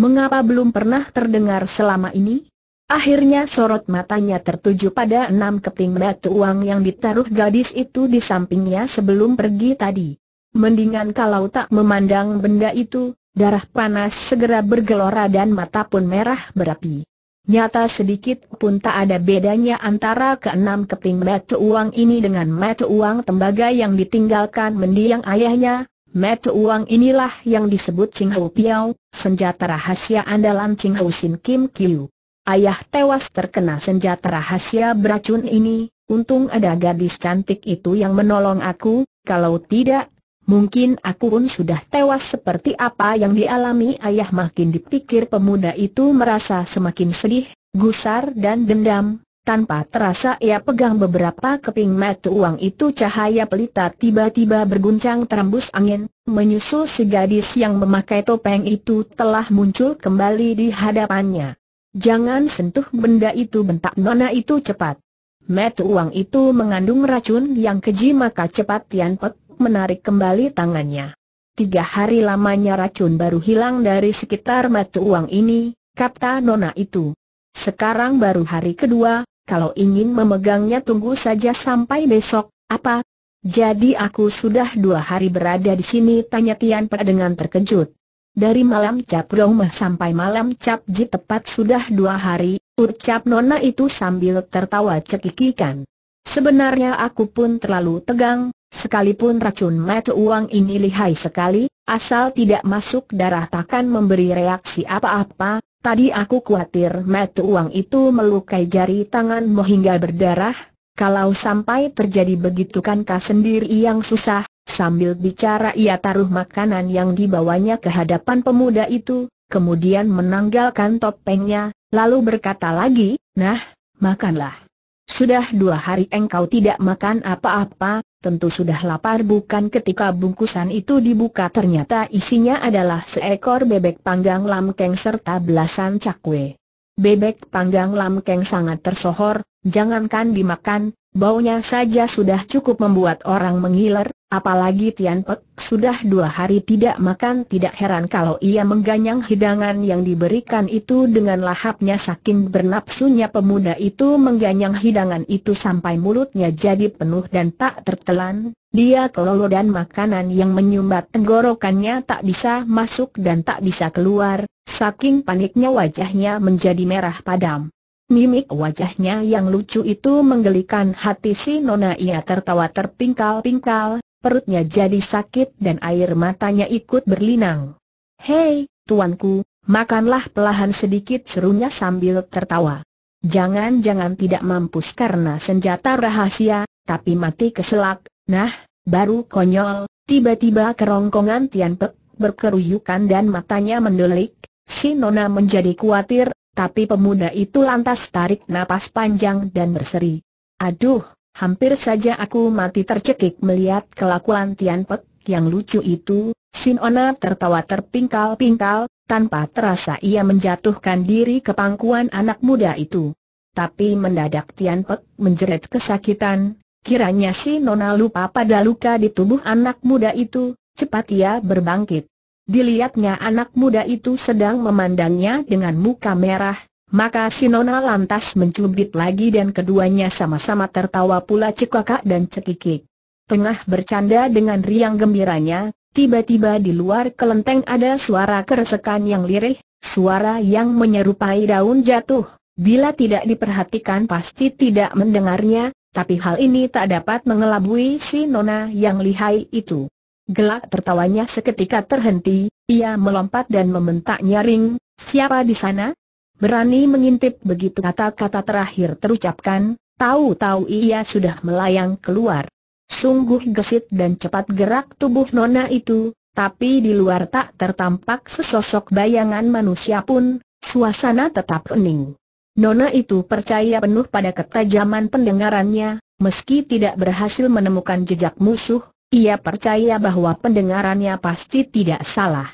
Mengapa belum pernah terdengar selama ini? Akhirnya sorot matanya tertuju pada enam keping batu uang yang ditaruh gadis itu di sampingnya sebelum pergi tadi. Mendingan kalau tak memandang benda itu, darah panas segera bergelora dan mata pun merah berapi. Nyata sedikit pun tak ada bedanya antara keenam keping batu uang ini dengan batu uang tembaga yang ditinggalkan mendiang ayahnya. Batu uang inilah yang disebut Ching Hou Piao, senjata rahasia andalan Ching Hou Sin Kim Kiu. Ayah tewas terkena senjata rahasia beracun ini, untung ada gadis cantik itu yang menolong aku, kalau tidak, mungkin aku pun sudah tewas seperti apa yang dialami ayah makin dipikir pemuda itu merasa semakin sedih, gusar dan dendam, tanpa terasa ia pegang beberapa keping mata uang itu cahaya pelita tiba-tiba berguncang terembus angin, menyusul si gadis yang memakai topeng itu telah muncul kembali di hadapannya. Jangan sentuh benda itu bentak Nona itu cepat. Met uang itu mengandung racun yang keji maka cepat Tian Pek menarik kembali tangannya. Tiga hari lamanya racun baru hilang dari sekitar mata uang ini, kata Nona itu. Sekarang baru hari kedua, kalau ingin memegangnya tunggu saja sampai besok, apa? Jadi aku sudah dua hari berada di sini tanya Tian Pek dengan terkejut. Dari malam Cap Rumah sampai malam Cap Ji tepat sudah dua hari, ucap Nona itu sambil tertawa cekikikan. Sebenarnya aku pun terlalu tegang, sekalipun racun mata uang ini lihai sekali, asal tidak masuk darah takkan memberi reaksi apa-apa, tadi aku khawatir mata uang itu melukai jari tanganmu hingga berdarah, kalau sampai terjadi begitu kan kau sendiri yang susah, Sambil bicara ia taruh makanan yang dibawanya ke hadapan pemuda itu, kemudian menanggalkan topengnya, lalu berkata lagi, nah, makanlah. Sudah dua hari engkau tidak makan apa-apa, tentu sudah lapar bukan ketika bungkusan itu dibuka ternyata isinya adalah seekor bebek panggang lamkeng serta belasan cakwe. Bebek panggang lamkeng sangat tersohor, jangankan dimakan, baunya saja sudah cukup membuat orang mengiler, Apalagi Tian Pek sudah dua hari tidak makan tidak heran kalau ia mengganyang hidangan yang diberikan itu dengan lahapnya saking bernapsunya pemuda itu mengganyang hidangan itu sampai mulutnya jadi penuh dan tak tertelan, dia kelolo dan makanan yang menyumbat tenggorokannya tak bisa masuk dan tak bisa keluar, saking paniknya wajahnya menjadi merah padam. Mimik wajahnya yang lucu itu menggelikan hati si Nona ia tertawa terpingkal-pingkal, perutnya jadi sakit dan air matanya ikut berlinang. Hei, tuanku, makanlah pelahan sedikit serunya sambil tertawa. Jangan-jangan tidak mampus karena senjata rahasia, tapi mati keselak, nah, baru konyol, tiba-tiba kerongkongan Tian Pek berkeruyukan dan matanya mendelik, si Nona menjadi khawatir, tapi pemuda itu lantas tarik napas panjang dan berseri. Aduh, Hampir saja aku mati tercekik melihat kelakuan Tian Pek yang lucu itu, Sinona tertawa terpingkal-pingkal, tanpa terasa ia menjatuhkan diri ke pangkuan anak muda itu. Tapi mendadak Tian Pek menjerit kesakitan, kiranya si Nona lupa pada luka di tubuh anak muda itu, cepat ia berbangkit. Dilihatnya anak muda itu sedang memandangnya dengan muka merah, maka si nona lantas mencubit lagi dan keduanya sama-sama tertawa pula cekakak dan cekikik. Tengah bercanda dengan riang gembiranya, tiba-tiba di luar kelenteng ada suara keresekan yang lirih, suara yang menyerupai daun jatuh. Bila tidak diperhatikan pasti tidak mendengarnya, tapi hal ini tak dapat mengelabui si Nona yang lihai itu. Gelak tertawanya seketika terhenti, ia melompat dan membentak nyaring, siapa di sana? Berani mengintip begitu kata-kata terakhir terucapkan, tahu-tahu ia sudah melayang keluar. Sungguh gesit dan cepat gerak tubuh nona itu, tapi di luar tak tertampak sesosok bayangan manusia pun, suasana tetap hening. Nona itu percaya penuh pada ketajaman pendengarannya, meski tidak berhasil menemukan jejak musuh, ia percaya bahwa pendengarannya pasti tidak salah.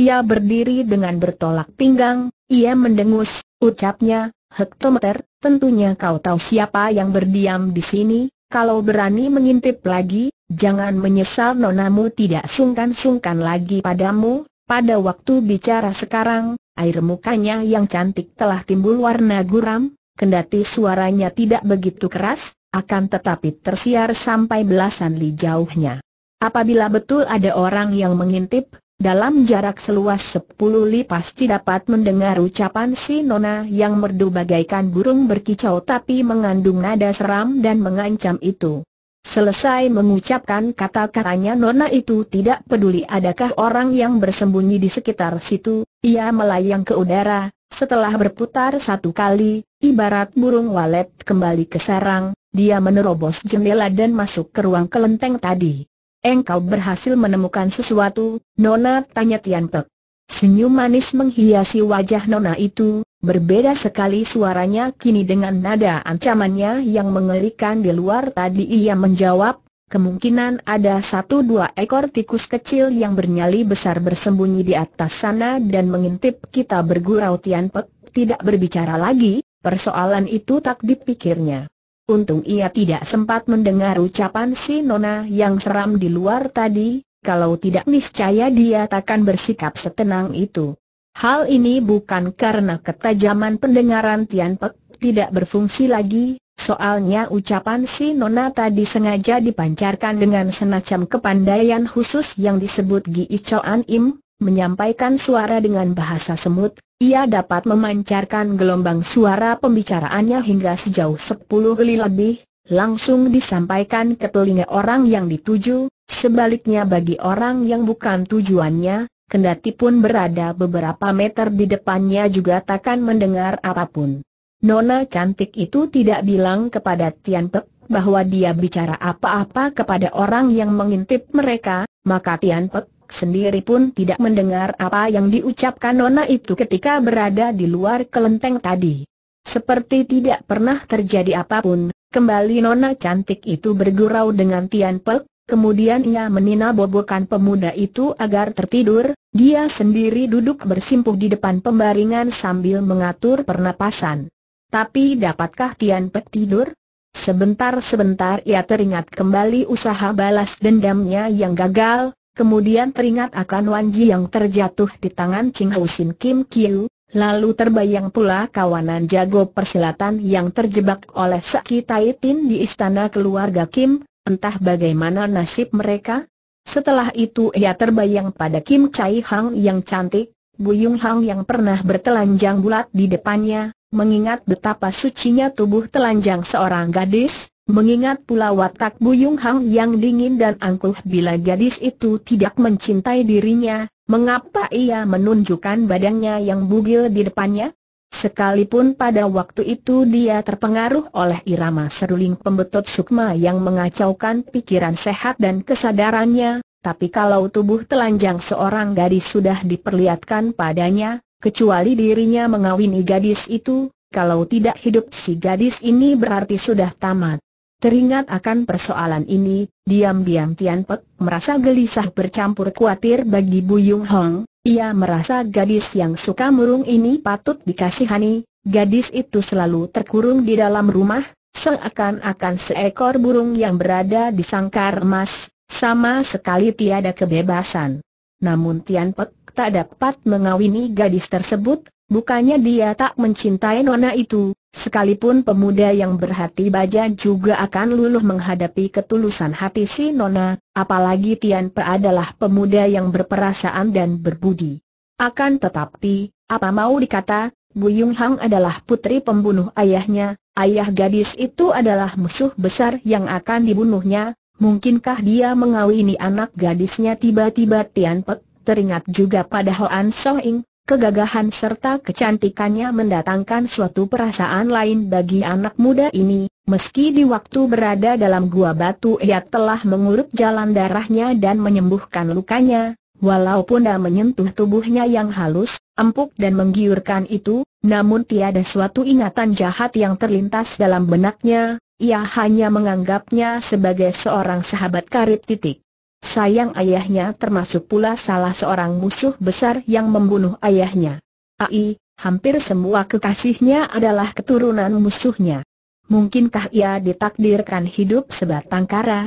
Ia berdiri dengan bertolak pinggang, ia mendengus, ucapnya, hektometer, tentunya kau tahu siapa yang berdiam di sini, kalau berani mengintip lagi, jangan menyesal nonamu tidak sungkan-sungkan lagi padamu, pada waktu bicara sekarang, air mukanya yang cantik telah timbul warna guram, kendati suaranya tidak begitu keras, akan tetapi tersiar sampai belasan li jauhnya. Apabila betul ada orang yang mengintip, dalam jarak seluas sepuluh li pasti dapat mendengar ucapan si Nona yang merdu bagaikan burung berkicau tapi mengandung nada seram dan mengancam itu. Selesai mengucapkan kata-katanya Nona itu tidak peduli adakah orang yang bersembunyi di sekitar situ, ia melayang ke udara, setelah berputar satu kali, ibarat burung walet kembali ke sarang, dia menerobos jendela dan masuk ke ruang kelenteng tadi. Engkau berhasil menemukan sesuatu, Nona tanya Tian Pek. Senyum manis menghiasi wajah Nona itu, berbeda sekali suaranya kini dengan nada ancamannya yang mengerikan di luar tadi ia menjawab, kemungkinan ada satu dua ekor tikus kecil yang bernyali besar bersembunyi di atas sana dan mengintip kita bergurau Tian Pek, tidak berbicara lagi, persoalan itu tak dipikirnya. Untung ia tidak sempat mendengar ucapan si Nona yang seram di luar tadi, kalau tidak niscaya dia takkan bersikap setenang itu. Hal ini bukan karena ketajaman pendengaran Tian Pek tidak berfungsi lagi, soalnya ucapan si Nona tadi sengaja dipancarkan dengan senacam kepandaian khusus yang disebut Gi Choan Im, menyampaikan suara dengan bahasa semut, ia dapat memancarkan gelombang suara pembicaraannya hingga sejauh sepuluh li lebih, langsung disampaikan ke telinga orang yang dituju, sebaliknya bagi orang yang bukan tujuannya, kendati pun berada beberapa meter di depannya juga takkan mendengar apapun. Nona cantik itu tidak bilang kepada Tian Pek bahwa dia bicara apa-apa kepada orang yang mengintip mereka, maka Tian Pek sendiri pun tidak mendengar apa yang diucapkan Nona itu ketika berada di luar kelenteng tadi. Seperti tidak pernah terjadi apapun, kembali Nona cantik itu bergurau dengan Tian Pek, kemudian ia menina bobokan pemuda itu agar tertidur, dia sendiri duduk bersimpuh di depan pembaringan sambil mengatur pernapasan. Tapi dapatkah Tian Pek tidur? Sebentar-sebentar ia teringat kembali usaha balas dendamnya yang gagal, Kemudian teringat akan Wan Ji yang terjatuh di tangan Ching Hou Sin Kim Kiu, lalu terbayang pula kawanan jago persilatan yang terjebak oleh Saki Taitin di istana keluarga Kim, entah bagaimana nasib mereka. Setelah itu ia terbayang pada Kim Chai Hang yang cantik, Bu Buyung Hang yang pernah bertelanjang bulat di depannya, mengingat betapa sucinya tubuh telanjang seorang gadis, Mengingat pula watak Buyung Hang yang dingin dan angkuh bila gadis itu tidak mencintai dirinya, mengapa ia menunjukkan badannya yang bugil di depannya? Sekalipun pada waktu itu dia terpengaruh oleh irama seruling pembetot sukma yang mengacaukan pikiran sehat dan kesadarannya, tapi kalau tubuh telanjang seorang gadis sudah diperlihatkan padanya, kecuali dirinya mengawini gadis itu, kalau tidak hidup si gadis ini berarti sudah tamat. Teringat akan persoalan ini, diam-diam Tian Pek merasa gelisah bercampur khawatir bagi Bu Yung Hong, ia merasa gadis yang suka murung ini patut dikasihani, gadis itu selalu terkurung di dalam rumah, seakan-akan seekor burung yang berada di sangkar emas, sama sekali tiada kebebasan. Namun Tian Pek tak dapat mengawini gadis tersebut, Bukannya dia tak mencintai nona itu, sekalipun pemuda yang berhati baja juga akan luluh menghadapi ketulusan hati si nona, apalagi Tian Pe adalah pemuda yang berperasaan dan berbudi. Akan tetapi, apa mau dikata, Yung Hang adalah putri pembunuh ayahnya, ayah gadis itu adalah musuh besar yang akan dibunuhnya, mungkinkah dia mengawini anak gadisnya tiba-tiba Tian Pe, teringat juga pada Hoan So Ing, Kegagahan serta kecantikannya mendatangkan suatu perasaan lain bagi anak muda ini, meski di waktu berada dalam gua batu ia telah mengurut jalan darahnya dan menyembuhkan lukanya, walaupun dah menyentuh tubuhnya yang halus, empuk dan menggiurkan itu, namun tiada suatu ingatan jahat yang terlintas dalam benaknya, ia hanya menganggapnya sebagai seorang sahabat karib titik. Sayang ayahnya termasuk pula salah seorang musuh besar yang membunuh ayahnya. Ai, hampir semua kekasihnya adalah keturunan musuhnya. Mungkinkah ia ditakdirkan hidup sebatang kara?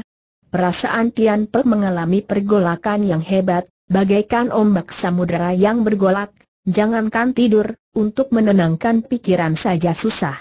Perasaan Tian Pe mengalami pergolakan yang hebat, bagaikan ombak samudera yang bergolak, jangankan tidur, untuk menenangkan pikiran saja susah.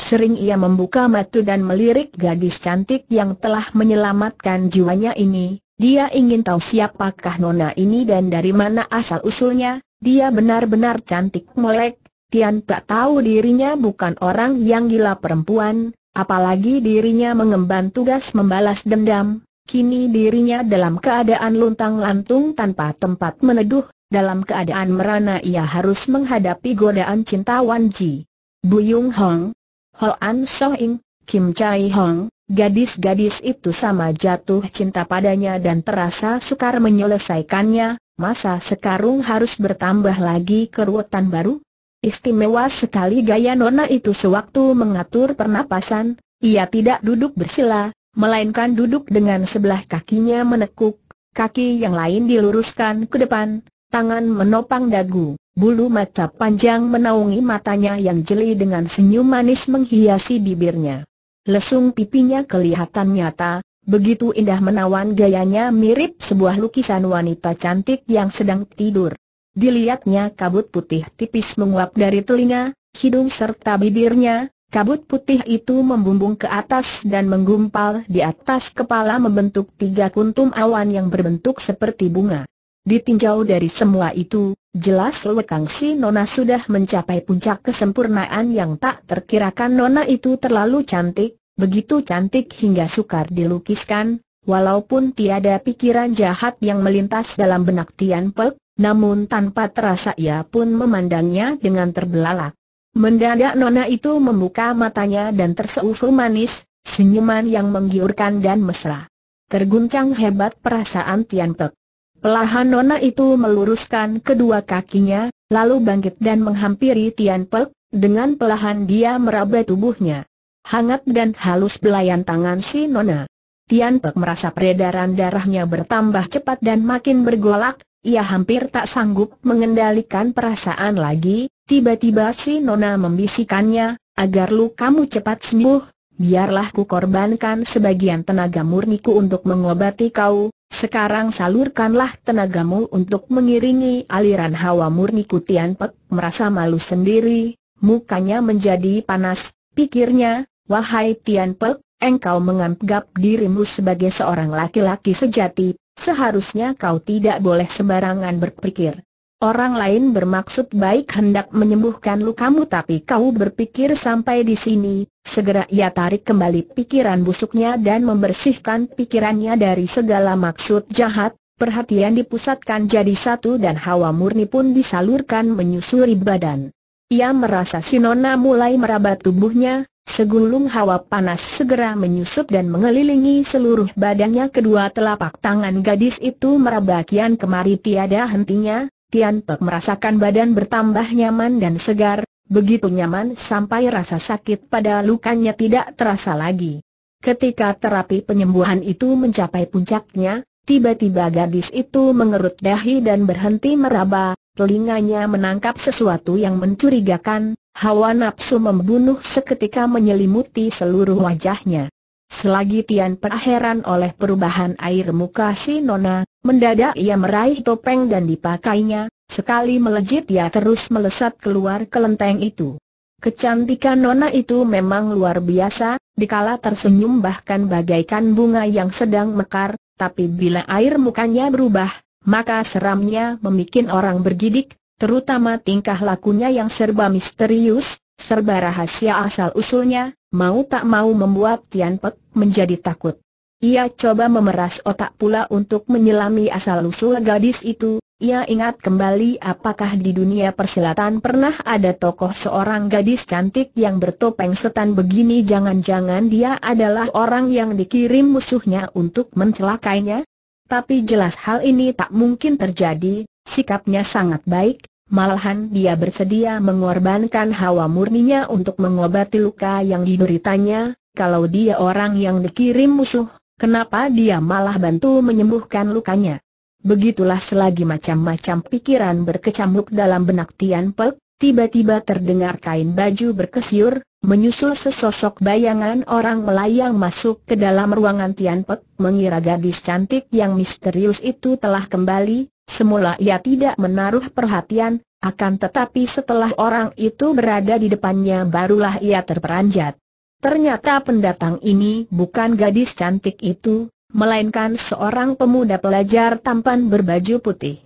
Sering ia membuka mata dan melirik gadis cantik yang telah menyelamatkan jiwanya ini, dia ingin tahu siapakah nona ini dan dari mana asal-usulnya, dia benar-benar cantik melek, Tian tak tahu dirinya bukan orang yang gila perempuan, apalagi dirinya mengemban tugas membalas dendam, kini dirinya dalam keadaan luntang-lantung tanpa tempat meneduh, dalam keadaan merana ia harus menghadapi godaan cinta Wan Ji. Buyung Hong, Ho An So Ing, Kim Chai Hong, Gadis-gadis itu sama jatuh cinta padanya dan terasa sukar menyelesaikannya, masa sekarung harus bertambah lagi keruwetan baru? Istimewa sekali gaya nona itu sewaktu mengatur pernapasan, ia tidak duduk bersila, melainkan duduk dengan sebelah kakinya menekuk, kaki yang lain diluruskan ke depan, tangan menopang dagu, bulu mata panjang menaungi matanya yang jeli dengan senyum manis menghiasi bibirnya. Lesung pipinya kelihatan nyata, begitu indah menawan gayanya mirip sebuah lukisan wanita cantik yang sedang tidur. Dilihatnya kabut putih tipis menguap dari telinga, hidung serta bibirnya, kabut putih itu membumbung ke atas dan menggumpal di atas kepala membentuk tiga kuntum awan yang berbentuk seperti bunga. Ditinjau dari semua itu, Jelas lekang si Nona sudah mencapai puncak kesempurnaan yang tak terkirakan Nona itu terlalu cantik, begitu cantik hingga sukar dilukiskan, walaupun tiada pikiran jahat yang melintas dalam benak Tian Pek, namun tanpa terasa ia pun memandangnya dengan terbelalak. Mendadak Nona itu membuka matanya dan terseuful manis, senyuman yang menggiurkan dan mesra. Terguncang hebat perasaan Tian Pek. Pelahan Nona itu meluruskan kedua kakinya, lalu bangkit dan menghampiri Tian Pek, dengan pelahan dia meraba tubuhnya. Hangat dan halus belayan tangan si Nona. Tian Pek merasa peredaran darahnya bertambah cepat dan makin bergolak, ia hampir tak sanggup mengendalikan perasaan lagi, tiba-tiba si Nona membisikannya, agar lu kamu cepat sembuh, biarlah ku korbankan sebagian tenaga murniku untuk mengobati kau, sekarang salurkanlah tenagamu untuk mengiringi aliran hawa murni Kutian Pek merasa malu sendiri, mukanya menjadi panas, pikirnya, wahai Tian Pek, engkau menganggap dirimu sebagai seorang laki-laki sejati, seharusnya kau tidak boleh sembarangan berpikir. Orang lain bermaksud baik hendak menyembuhkan lukamu tapi kau berpikir sampai di sini, segera ia tarik kembali pikiran busuknya dan membersihkan pikirannya dari segala maksud jahat, perhatian dipusatkan jadi satu dan hawa murni pun disalurkan menyusuri badan. Ia merasa Sinona mulai meraba tubuhnya, Segulung hawa panas segera menyusup dan mengelilingi seluruh badannya kedua telapak tangan gadis itu meraba kian kemari tiada hentinya, Tian Pek merasakan badan bertambah nyaman dan segar, begitu nyaman sampai rasa sakit pada lukanya tidak terasa lagi. Ketika terapi penyembuhan itu mencapai puncaknya, tiba-tiba gadis itu mengerut dahi dan berhenti meraba, telinganya menangkap sesuatu yang mencurigakan, hawa nafsu membunuh seketika menyelimuti seluruh wajahnya. Selagi Tian Pera heran oleh perubahan air muka si Nona, mendadak ia meraih topeng dan dipakainya, sekali melejit ia terus melesat keluar kelenteng itu. Kecantikan Nona itu memang luar biasa, dikala tersenyum bahkan bagaikan bunga yang sedang mekar, tapi bila air mukanya berubah, maka seramnya memikin orang bergidik, terutama tingkah lakunya yang serba misterius, serba rahasia asal-usulnya, mau tak mau membuat Tian Pek menjadi takut. Ia coba memeras otak pula untuk menyelami asal-usul gadis itu, ia ingat kembali apakah di dunia persilatan pernah ada tokoh seorang gadis cantik yang bertopeng setan begini jangan-jangan dia adalah orang yang dikirim musuhnya untuk mencelakainya? Tapi jelas hal ini tak mungkin terjadi, sikapnya sangat baik, Malahan dia bersedia mengorbankan hawa murninya untuk mengobati luka yang dideritanya, kalau dia orang yang dikirim musuh, kenapa dia malah bantu menyembuhkan lukanya? Begitulah selagi macam-macam pikiran berkecamuk dalam benak Tian Pek, tiba-tiba terdengar kain baju berkesiur, menyusul sesosok bayangan orang melayang masuk ke dalam ruangan Tian Pek, mengira gadis cantik yang misterius itu telah kembali, Semula ia tidak menaruh perhatian, akan tetapi setelah orang itu berada di depannya barulah ia terperanjat. Ternyata pendatang ini bukan gadis cantik itu, melainkan seorang pemuda pelajar tampan berbaju putih.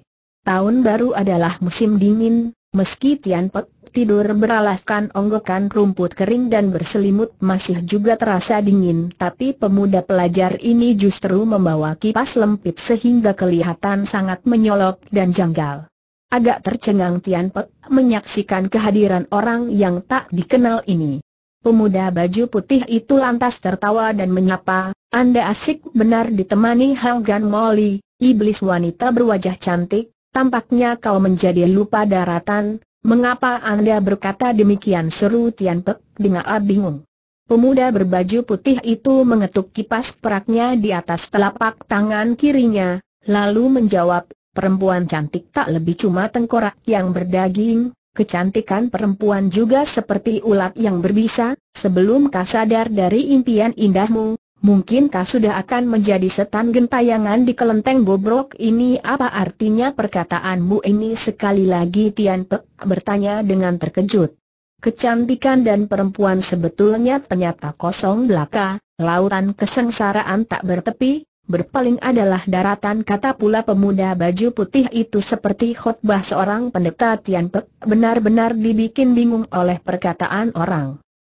Tahun baru adalah musim dingin, meski Tian Pek tidur beralaskan onggokan rumput kering dan berselimut masih juga terasa dingin Tapi pemuda pelajar ini justru membawa kipas lempit sehingga kelihatan sangat menyolok dan janggal Agak tercengang Tian Pek menyaksikan kehadiran orang yang tak dikenal ini Pemuda baju putih itu lantas tertawa dan menyapa, Anda asik benar ditemani Helgan Molly, iblis wanita berwajah cantik, tampaknya kau menjadi lupa daratan, Mengapa Anda berkata demikian seru Tian Pek dengan bingung. Pemuda berbaju putih itu mengetuk kipas peraknya di atas telapak tangan kirinya, lalu menjawab, perempuan cantik tak lebih cuma tengkorak yang berdaging, kecantikan perempuan juga seperti ulat yang berbisa, sebelum kau sadar dari impian indahmu, Mungkin Mungkinkah sudah akan menjadi setan gentayangan di kelenteng bobrok ini? Apa artinya perkataanmu ini? Sekali lagi Tian Pek bertanya dengan terkejut. Kecantikan dan perempuan sebetulnya ternyata kosong belaka, lautan kesengsaraan tak bertepi, berpaling adalah daratan kata pula pemuda baju putih itu seperti khutbah seorang pendeta Tian Pek benar-benar dibikin bingung oleh perkataan orang.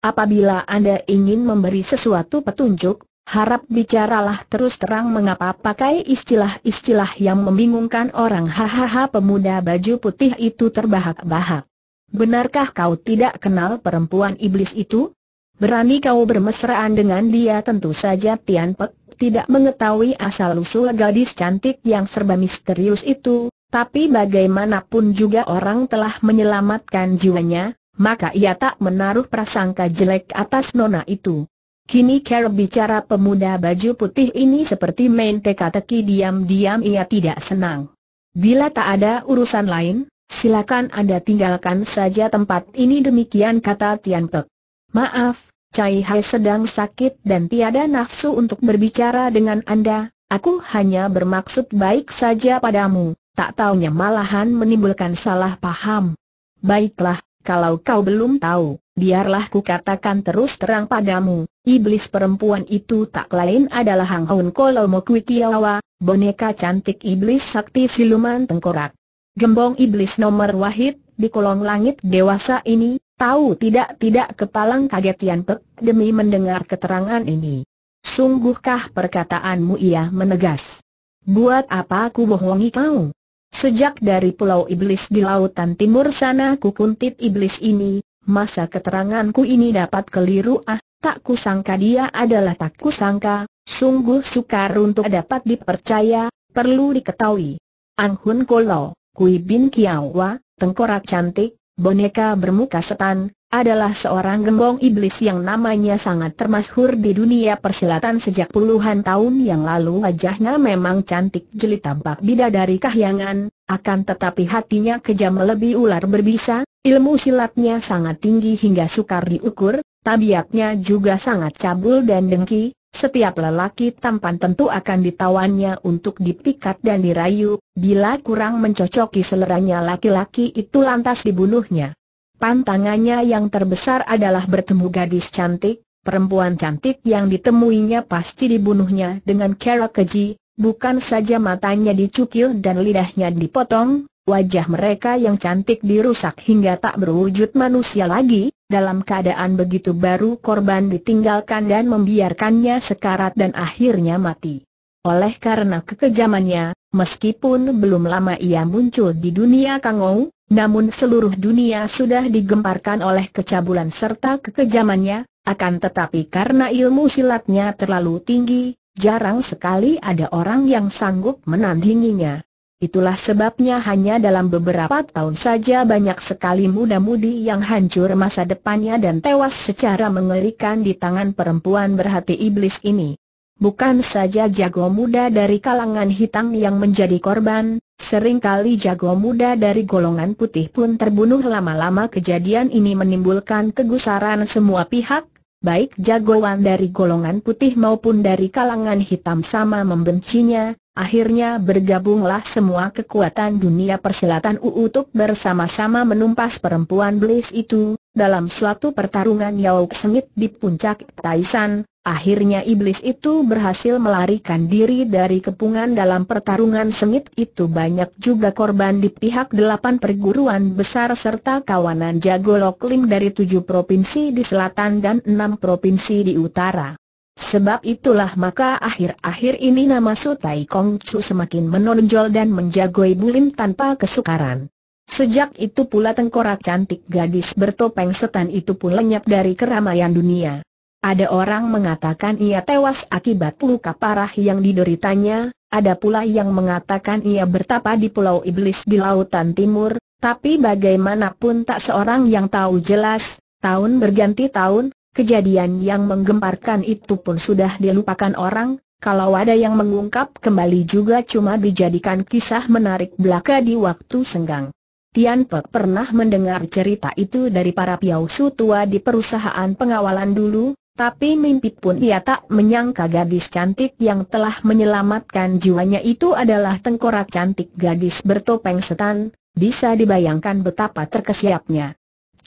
Apabila Anda ingin memberi sesuatu petunjuk, harap bicaralah terus terang mengapa pakai istilah-istilah yang membingungkan orang hahaha pemuda baju putih itu terbahak-bahak. Benarkah kau tidak kenal perempuan iblis itu? Berani kau bermesraan dengan dia tentu saja Tian Pek tidak mengetahui asal-usul gadis cantik yang serba misterius itu, tapi bagaimanapun juga orang telah menyelamatkan jiwanya, maka ia tak menaruh prasangka jelek atas nona itu. Kini Carol bicara pemuda baju putih ini seperti main teka-teki diam-diam ia tidak senang. Bila tak ada urusan lain, silakan Anda tinggalkan saja tempat ini demikian kata Tian Pek. Maaf, Cai Hai sedang sakit dan tiada nafsu untuk berbicara dengan Anda, aku hanya bermaksud baik saja padamu, tak taunya malahan menimbulkan salah paham. Baiklah, kalau kau belum tahu, biarlah ku katakan terus terang padamu, iblis perempuan itu tak lain adalah Hang Haun Kolomo Kwikiawa, boneka cantik iblis sakti siluman tengkorak. Gembong iblis nomor wahid, di kolong langit dewasa ini, tahu tidak-tidak kepalang kaget Yan Pek, demi mendengar keterangan ini. Sungguhkah perkataanmu ia menegas? Buat apa aku bohongi kau? Sejak dari Pulau Iblis di lautan timur sana kukuntit iblis ini, masa keteranganku ini dapat keliru ah, tak kusangka dia adalah tak kusangka, sungguh sukar untuk dapat dipercaya, perlu diketahui. Ang Hun Kolo, Kui Bin Kiawa, tengkorak cantik, boneka bermuka setan, adalah seorang gembong iblis yang namanya sangat termasyhur di dunia persilatan sejak puluhan tahun yang lalu wajahnya memang cantik jeli tampak bidadari kahyangan, akan tetapi hatinya kejam lebih ular berbisa, ilmu silatnya sangat tinggi hingga sukar diukur, tabiatnya juga sangat cabul dan dengki, setiap lelaki tampan tentu akan ditawannya untuk dipikat dan dirayu, bila kurang mencocoki seleranya laki-laki itu lantas dibunuhnya. Pantangannya yang terbesar adalah bertemu gadis cantik, perempuan cantik yang ditemuinya pasti dibunuhnya dengan cara keji, bukan saja matanya dicukil dan lidahnya dipotong, wajah mereka yang cantik dirusak hingga tak berwujud manusia lagi, dalam keadaan begitu baru korban ditinggalkan dan membiarkannya sekarat dan akhirnya mati. Oleh karena kekejamannya, meskipun belum lama ia muncul di dunia Kangou, namun seluruh dunia sudah digemparkan oleh kecabulan serta kekejamannya, akan tetapi karena ilmu silatnya terlalu tinggi, jarang sekali ada orang yang sanggup menandinginya. Itulah sebabnya hanya dalam beberapa tahun saja banyak sekali muda-mudi yang hancur masa depannya dan tewas secara mengerikan di tangan perempuan berhati iblis ini. Bukan saja jago muda dari kalangan hitam yang menjadi korban, Seringkali jago muda dari golongan putih pun terbunuh lama-lama kejadian ini menimbulkan kegusaran semua pihak, baik jagoan dari golongan putih maupun dari kalangan hitam sama membencinya, akhirnya bergabunglah semua kekuatan dunia persilatan untuk bersama-sama menumpas perempuan belis itu, dalam suatu pertarungan Yao Sengit di puncak Taisan, akhirnya iblis itu berhasil melarikan diri dari kepungan dalam pertarungan sengit itu banyak juga korban di pihak delapan perguruan besar serta kawanan jago Loklim dari tujuh provinsi di selatan dan enam provinsi di utara. Sebab itulah maka akhir-akhir ini nama Sutai Kong Chu semakin menonjol dan menjagoi Bulim tanpa kesukaran. Sejak itu pula tengkorak cantik gadis bertopeng setan itu pun lenyap dari keramaian dunia. Ada orang mengatakan ia tewas akibat luka parah yang dideritanya, ada pula yang mengatakan ia bertapa di Pulau Iblis di Lautan Timur, tapi bagaimanapun tak seorang yang tahu jelas, tahun berganti tahun, kejadian yang menggemparkan itu pun sudah dilupakan orang, kalau ada yang mengungkap kembali juga cuma dijadikan kisah menarik belaka di waktu senggang. Tian Pek pernah mendengar cerita itu dari para su tua di perusahaan pengawalan dulu, tapi mimpi pun ia tak menyangka gadis cantik yang telah menyelamatkan jiwanya itu adalah tengkorak cantik gadis bertopeng setan, bisa dibayangkan betapa terkesiapnya.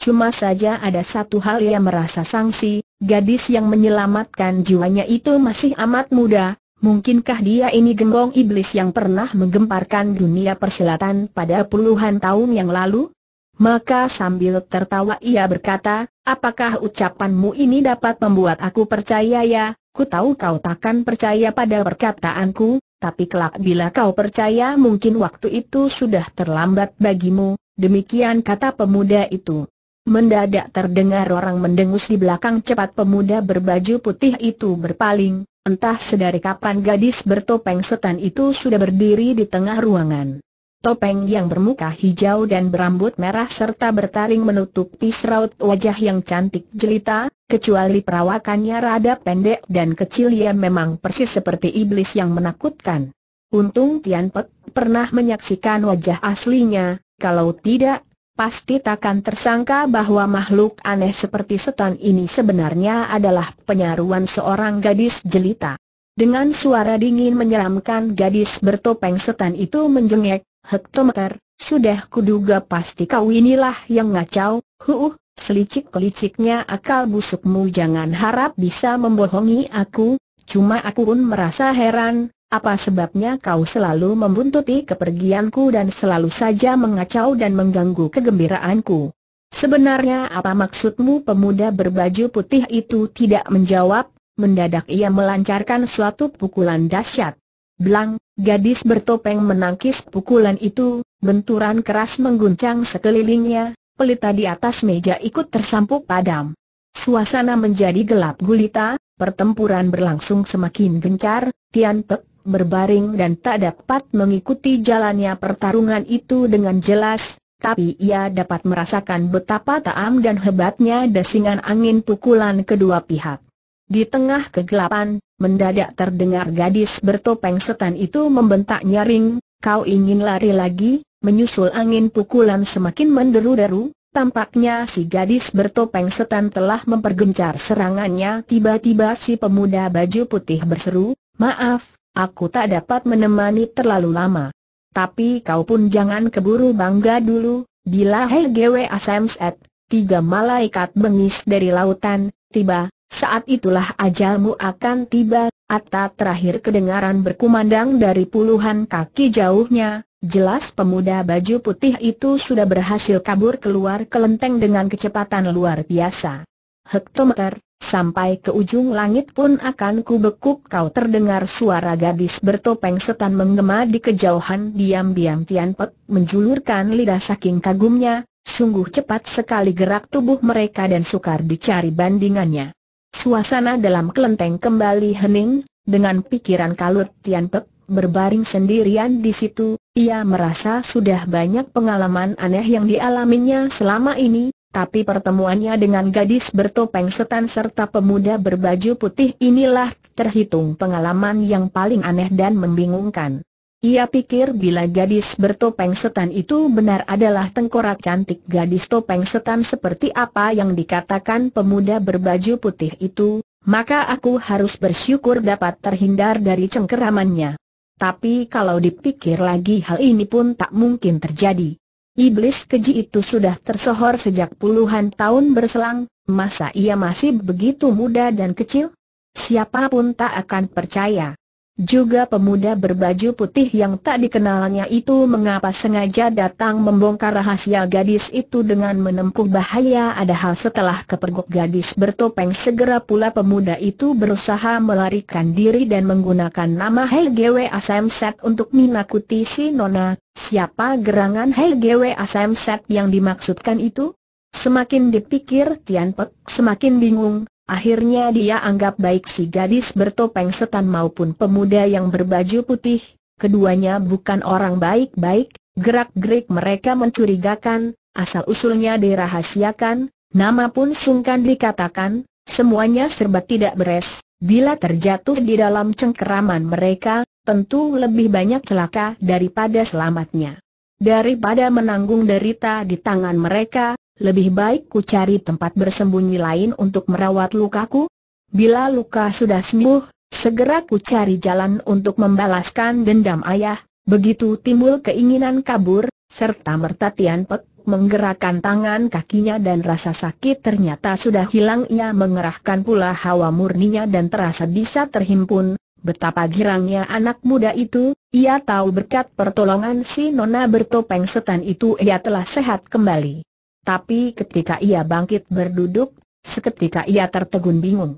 Cuma saja ada satu hal yang merasa sangsi, gadis yang menyelamatkan jiwanya itu masih amat muda, Mungkinkah dia ini genggong iblis yang pernah menggemparkan dunia persilatan pada puluhan tahun yang lalu? Maka sambil tertawa ia berkata, apakah ucapanmu ini dapat membuat aku percaya ya? Ku tahu kau takkan percaya pada perkataanku, tapi kelak bila kau percaya mungkin waktu itu sudah terlambat bagimu, demikian kata pemuda itu. Mendadak terdengar orang mendengus di belakang cepat pemuda berbaju putih itu berpaling, Entah sedari kapan gadis bertopeng setan itu sudah berdiri di tengah ruangan. Topeng yang bermuka hijau dan berambut merah serta bertaring menutupi seraut wajah yang cantik jelita, kecuali perawakannya rada pendek dan kecil ia memang persis seperti iblis yang menakutkan. Untung Tian Pek pernah menyaksikan wajah aslinya, kalau tidak, pasti takkan tersangka bahwa makhluk aneh seperti setan ini sebenarnya adalah penyaruan seorang gadis jelita. Dengan suara dingin menyeramkan gadis bertopeng setan itu menjengek, hektometer, sudah kuduga pasti kau inilah yang ngacau, huuh, selicik-keliciknya akal busukmu jangan harap bisa membohongi aku, cuma aku pun merasa heran, apa sebabnya kau selalu membuntuti kepergianku dan selalu saja mengacau dan mengganggu kegembiraanku? Sebenarnya apa maksudmu pemuda berbaju putih itu tidak menjawab, mendadak ia melancarkan suatu pukulan dahsyat. Blang, gadis bertopeng menangkis pukulan itu, benturan keras mengguncang sekelilingnya, pelita di atas meja ikut tersampuk padam. Suasana menjadi gelap gulita, pertempuran berlangsung semakin gencar, Tian Pek berbaring dan tak dapat mengikuti jalannya pertarungan itu dengan jelas, tapi ia dapat merasakan betapa taam dan hebatnya desingan angin pukulan kedua pihak. Di tengah kegelapan, mendadak terdengar gadis bertopeng setan itu membentak nyaring, kau ingin lari lagi, menyusul angin pukulan semakin menderu-deru, Tampaknya si gadis bertopeng setan telah mempergencar serangannya Tiba-tiba si pemuda baju putih berseru, Maaf, Aku tak dapat menemani terlalu lama. Tapi kau pun jangan keburu bangga dulu, bila HGW Asamset, tiga malaikat bengis dari lautan, tiba, saat itulah ajalmu akan tiba, Atta terakhir kedengaran berkumandang dari puluhan kaki jauhnya, jelas pemuda baju putih itu sudah berhasil kabur keluar kelenteng dengan kecepatan luar biasa. Hektometer, Sampai ke ujung langit pun akan kubekuk kau terdengar suara gadis bertopeng setan menggema di kejauhan diam-diam Tian Pek menjulurkan lidah saking kagumnya, sungguh cepat sekali gerak tubuh mereka dan sukar dicari bandingannya. Suasana dalam kelenteng kembali hening, dengan pikiran kalut Tian Pek berbaring sendirian di situ, ia merasa sudah banyak pengalaman aneh yang dialaminya selama ini, tapi pertemuannya dengan gadis bertopeng setan serta pemuda berbaju putih inilah terhitung pengalaman yang paling aneh dan membingungkan. Ia pikir bila gadis bertopeng setan itu benar adalah tengkorak cantik gadis topeng setan seperti apa yang dikatakan pemuda berbaju putih itu, maka aku harus bersyukur dapat terhindar dari cengkeramannya. Tapi kalau dipikir lagi hal ini pun tak mungkin terjadi. Iblis keji itu sudah tersohor sejak puluhan tahun berselang, masa ia masih begitu muda dan kecil? Siapapun tak akan percaya. Juga pemuda berbaju putih yang tak dikenalnya itu mengapa sengaja datang membongkar rahasia gadis itu dengan menempuh bahaya hal setelah kepergok gadis bertopeng segera pula pemuda itu berusaha melarikan diri dan menggunakan nama HGW Asamset untuk menakuti si Nona. Siapa gerangan HGW Asamset yang dimaksudkan itu? Semakin dipikir Tian Pek, semakin bingung, Akhirnya dia anggap baik si gadis bertopeng setan maupun pemuda yang berbaju putih, keduanya bukan orang baik-baik, gerak-gerik mereka mencurigakan, asal-usulnya dirahasiakan, nama pun sungkan dikatakan, semuanya serba tidak beres, bila terjatuh di dalam cengkeraman mereka, tentu lebih banyak celaka daripada selamatnya. Daripada menanggung derita di tangan mereka, lebih baik ku cari tempat bersembunyi lain untuk merawat lukaku. Bila luka sudah sembuh, segera ku cari jalan untuk membalaskan dendam ayah. Begitu timbul keinginan kabur, serta merta Tian Pek menggerakkan tangan kakinya dan rasa sakit ternyata sudah hilang. Ia mengerahkan pula hawa murninya dan terasa bisa terhimpun. Betapa girangnya anak muda itu, ia tahu berkat pertolongan si Nona bertopeng setan itu ia telah sehat kembali. Tapi ketika ia bangkit berduduk, seketika ia tertegun bingung.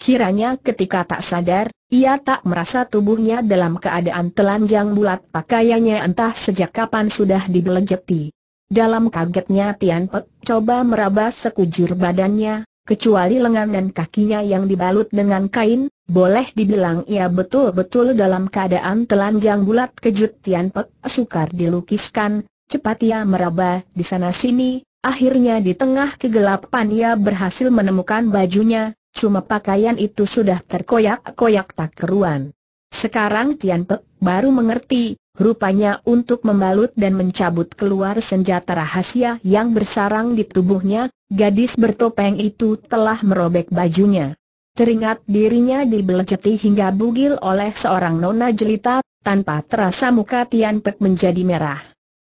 Kiranya ketika tak sadar, ia tak merasa tubuhnya dalam keadaan telanjang bulat pakaiannya entah sejak kapan sudah dibelejeti. Dalam kagetnya Tian Pek coba meraba sekujur badannya, kecuali lengan dan kakinya yang dibalut dengan kain, boleh dibilang ia betul-betul dalam keadaan telanjang bulat kejut Tian Pek sukar dilukiskan, cepat ia ya meraba di sana sini, Akhirnya di tengah kegelapan ia berhasil menemukan bajunya, cuma pakaian itu sudah terkoyak-koyak tak keruan. Sekarang Tian Pek baru mengerti, rupanya untuk membalut dan mencabut keluar senjata rahasia yang bersarang di tubuhnya, gadis bertopeng itu telah merobek bajunya. Teringat dirinya dibeleceti hingga bugil oleh seorang nona jelita, tanpa terasa muka Tian Pek menjadi merah.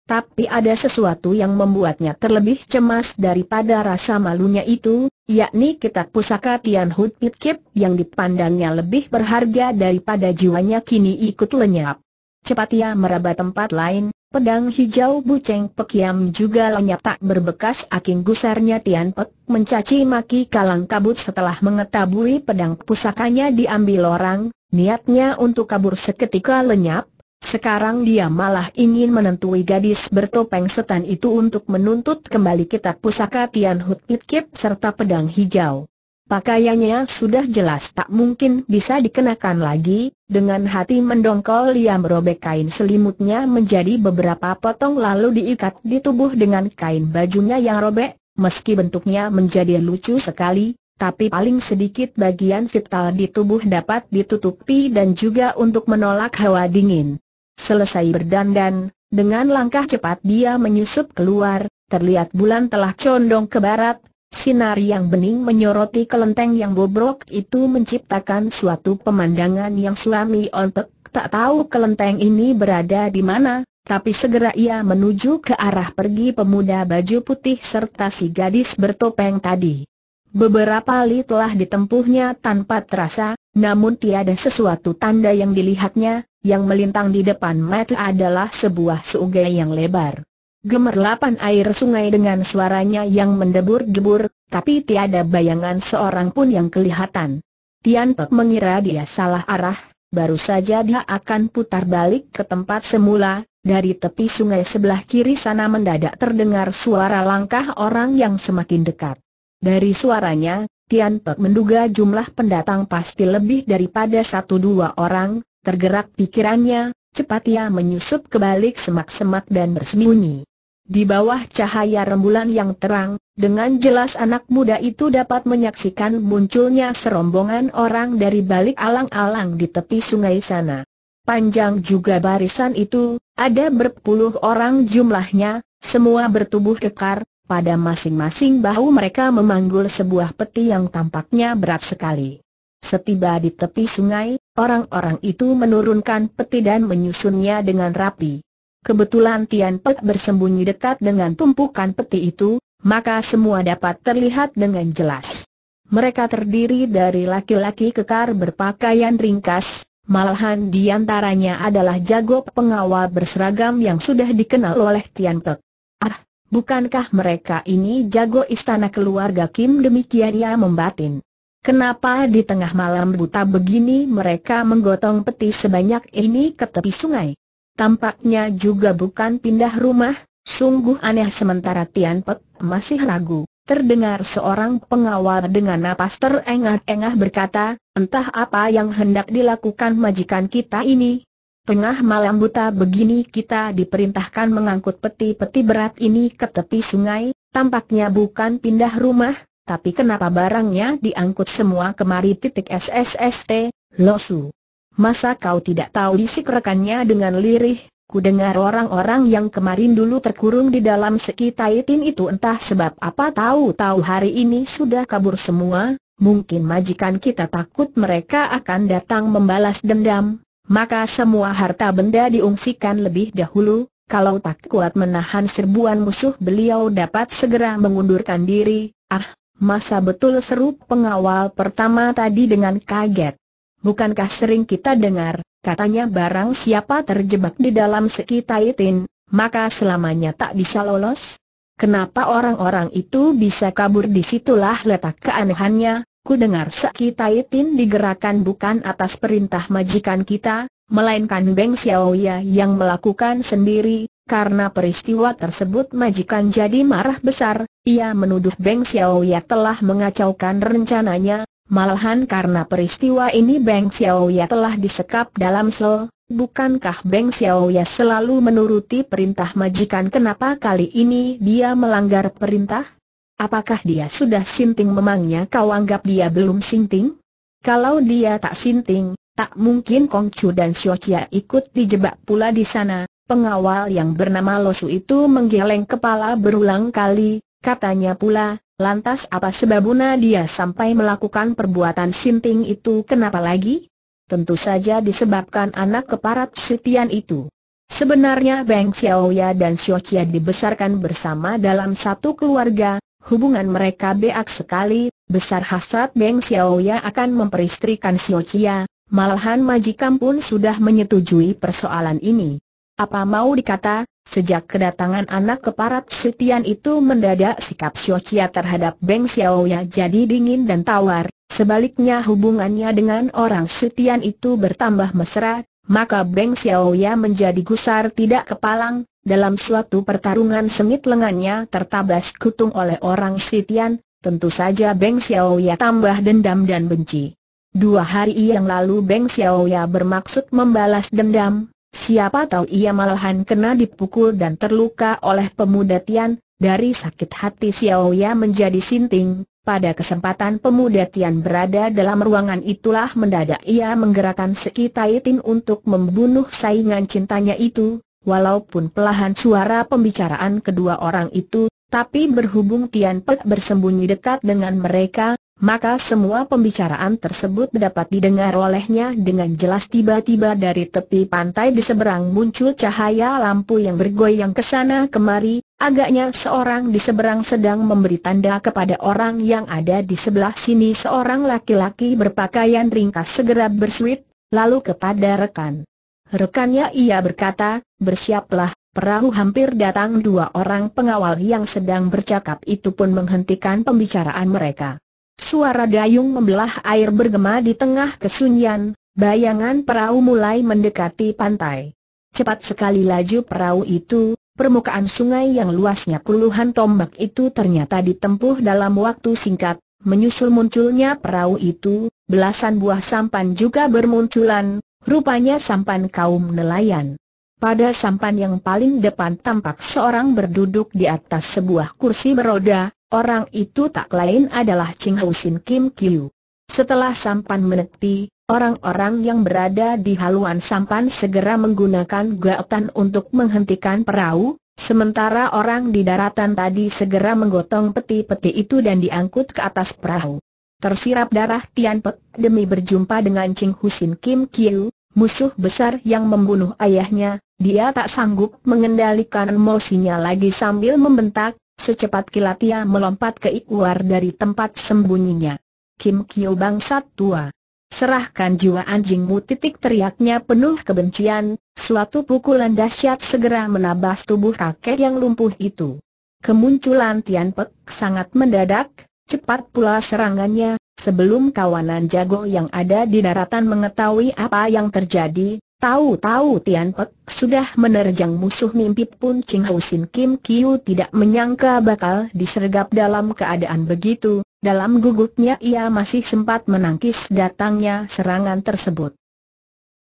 Tapi ada sesuatu yang membuatnya terlebih cemas daripada rasa malunya itu, yakni kitab pusaka Tian Hut Pit Kip yang dipandangnya lebih berharga daripada jiwanya kini ikut lenyap. Cepat ia meraba tempat lain, pedang hijau buceng pekiam juga lenyap tak berbekas aking gusarnya Tian Pek mencaci maki kalang kabut setelah mengetahui pedang pusakanya diambil orang, niatnya untuk kabur seketika lenyap, sekarang dia malah ingin menentui gadis bertopeng setan itu untuk menuntut kembali kitab pusaka Tian Hut Pit serta pedang hijau. Pakaiannya sudah jelas tak mungkin bisa dikenakan lagi, dengan hati mendongkol ia merobek kain selimutnya menjadi beberapa potong lalu diikat di tubuh dengan kain bajunya yang robek, meski bentuknya menjadi lucu sekali, tapi paling sedikit bagian vital di tubuh dapat ditutupi dan juga untuk menolak hawa dingin. Selesai berdandan, dengan langkah cepat dia menyusup keluar, terlihat bulan telah condong ke barat, sinar yang bening menyoroti kelenteng yang bobrok itu menciptakan suatu pemandangan yang suami ontek tak tahu kelenteng ini berada di mana, tapi segera ia menuju ke arah pergi pemuda baju putih serta si gadis bertopeng tadi. Beberapa li telah ditempuhnya tanpa terasa, namun tiada sesuatu tanda yang dilihatnya, yang melintang di depan mata adalah sebuah sungai yang lebar. Gemerlapan air sungai dengan suaranya yang mendebur-debur, tapi tiada bayangan seorang pun yang kelihatan. Tian Pek mengira dia salah arah, baru saja dia akan putar balik ke tempat semula, dari tepi sungai sebelah kiri sana mendadak terdengar suara langkah orang yang semakin dekat. Dari suaranya, Tian Pek menduga jumlah pendatang pasti lebih daripada satu dua orang, tergerak pikirannya, cepat ia menyusup ke balik semak-semak dan bersembunyi. Di bawah cahaya rembulan yang terang, dengan jelas anak muda itu dapat menyaksikan munculnya serombongan orang dari balik alang-alang di tepi sungai sana. Panjang juga barisan itu, ada berpuluh orang jumlahnya, semua bertubuh kekar, pada masing-masing bahu mereka memanggul sebuah peti yang tampaknya berat sekali. Setiba di tepi sungai, orang-orang itu menurunkan peti dan menyusunnya dengan rapi. Kebetulan Tian Pek bersembunyi dekat dengan tumpukan peti itu, maka semua dapat terlihat dengan jelas. Mereka terdiri dari laki-laki kekar berpakaian ringkas, malahan di antaranya adalah jago pengawal berseragam yang sudah dikenal oleh Tian Pek. Bukankah mereka ini jago istana keluarga Kim demikian ia membatin? Kenapa di tengah malam buta begini mereka menggotong peti sebanyak ini ke tepi sungai? Tampaknya juga bukan pindah rumah, sungguh aneh sementara Tian Pek masih ragu. Terdengar seorang pengawal dengan napas terengah-engah berkata, entah apa yang hendak dilakukan majikan kita ini, Tengah malam buta begini kita diperintahkan mengangkut peti-peti berat ini ke tepi sungai, tampaknya bukan pindah rumah, tapi kenapa barangnya diangkut semua kemari titik SSST, Losu. Masa kau tidak tahu disik rekannya dengan lirih, ku dengar orang-orang yang kemarin dulu terkurung di dalam sekitaitin itu entah sebab apa tahu-tahu hari ini sudah kabur semua, mungkin majikan kita takut mereka akan datang membalas dendam, maka semua harta benda diungsikan lebih dahulu, kalau tak kuat menahan serbuan musuh beliau dapat segera mengundurkan diri, ah, masa betul seru pengawal pertama tadi dengan kaget. Bukankah sering kita dengar, katanya barang siapa terjebak di dalam sekitaitin, maka selamanya tak bisa lolos? Kenapa orang-orang itu bisa kabur disitulah letak keanehannya, Ku dengar Sakitaitin digerakkan bukan atas perintah majikan kita, melainkan Beng Xiaoya yang melakukan sendiri, karena peristiwa tersebut majikan jadi marah besar, ia menuduh Beng Xiaoya telah mengacaukan rencananya, malahan karena peristiwa ini Beng Xiaoya telah disekap dalam sel, bukankah Beng Xiaoya selalu menuruti perintah majikan kenapa kali ini dia melanggar perintah? Apakah dia sudah sinting memangnya kau anggap dia belum sinting? Kalau dia tak sinting, tak mungkin Kong Chu dan Xiao Chia ikut dijebak pula di sana. Pengawal yang bernama Losu itu menggeleng kepala berulang kali, katanya pula, lantas apa sebabuna dia sampai melakukan perbuatan sinting itu kenapa lagi? Tentu saja disebabkan anak keparat Setian itu. Sebenarnya Beng Xiaoya dan Xiao Chia dibesarkan bersama dalam satu keluarga, Hubungan mereka beak sekali, besar hasrat Beng Xiaoya akan memperistrikan Xiao Chia, malahan majikan pun sudah menyetujui persoalan ini. Apa mau dikata, sejak kedatangan anak keparat Sutian itu mendadak sikap Xiao Chia terhadap Beng Xiaoya jadi dingin dan tawar, sebaliknya hubungannya dengan orang Sutian itu bertambah mesra, maka Beng Xiaoya menjadi gusar tidak kepalang, dalam suatu pertarungan sengit lengannya tertabas kutung oleh orang Sitian, tentu saja Beng Xiaoya tambah dendam dan benci. Dua hari yang lalu Beng Xiaoya bermaksud membalas dendam, siapa tahu ia malahan kena dipukul dan terluka oleh pemuda Tian, dari sakit hati Xiaoya menjadi sinting, pada kesempatan pemuda Tian berada dalam ruangan itulah mendadak ia menggerakkan Seki Taitin untuk membunuh saingan cintanya itu, walaupun pelahan suara pembicaraan kedua orang itu, tapi berhubung Tian Pek bersembunyi dekat dengan mereka, maka semua pembicaraan tersebut dapat didengar olehnya dengan jelas tiba-tiba dari tepi pantai di seberang muncul cahaya lampu yang bergoyang ke sana kemari, Agaknya seorang di seberang sedang memberi tanda kepada orang yang ada di sebelah sini Seorang laki-laki berpakaian ringkas segera bersuit, lalu kepada rekan Rekannya ia berkata, bersiaplah, perahu hampir datang dua orang pengawal yang sedang bercakap itu pun menghentikan pembicaraan mereka Suara dayung membelah air bergema di tengah kesunyian, bayangan perahu mulai mendekati pantai Cepat sekali laju perahu itu, Permukaan sungai yang luasnya puluhan tombak itu ternyata ditempuh dalam waktu singkat, menyusul munculnya perahu itu, belasan buah sampan juga bermunculan, rupanya sampan kaum nelayan. Pada sampan yang paling depan tampak seorang berduduk di atas sebuah kursi beroda, orang itu tak lain adalah Ching Housin Kim Kiu. Setelah sampan menepi, orang-orang yang berada di haluan sampan segera menggunakan gaotan untuk menghentikan perahu, sementara orang di daratan tadi segera menggotong peti-peti itu dan diangkut ke atas perahu. Tersirap darah Tian Pek demi berjumpa dengan Ching Husin Kim Kiu, musuh besar yang membunuh ayahnya, dia tak sanggup mengendalikan emosinya lagi sambil membentak, secepat kilat ia melompat ke ikuar dari tempat sembunyinya. Kim Kyo bangsat tua. Serahkan jiwa anjingmu titik teriaknya penuh kebencian, suatu pukulan dahsyat segera menabas tubuh kakek yang lumpuh itu. Kemunculan Tian Pek sangat mendadak, cepat pula serangannya, sebelum kawanan jago yang ada di daratan mengetahui apa yang terjadi, tahu-tahu Tian Pek sudah menerjang musuh mimpi pun Ching Sin Kim Kiu tidak menyangka bakal disergap dalam keadaan begitu, dalam gugupnya ia masih sempat menangkis datangnya serangan tersebut.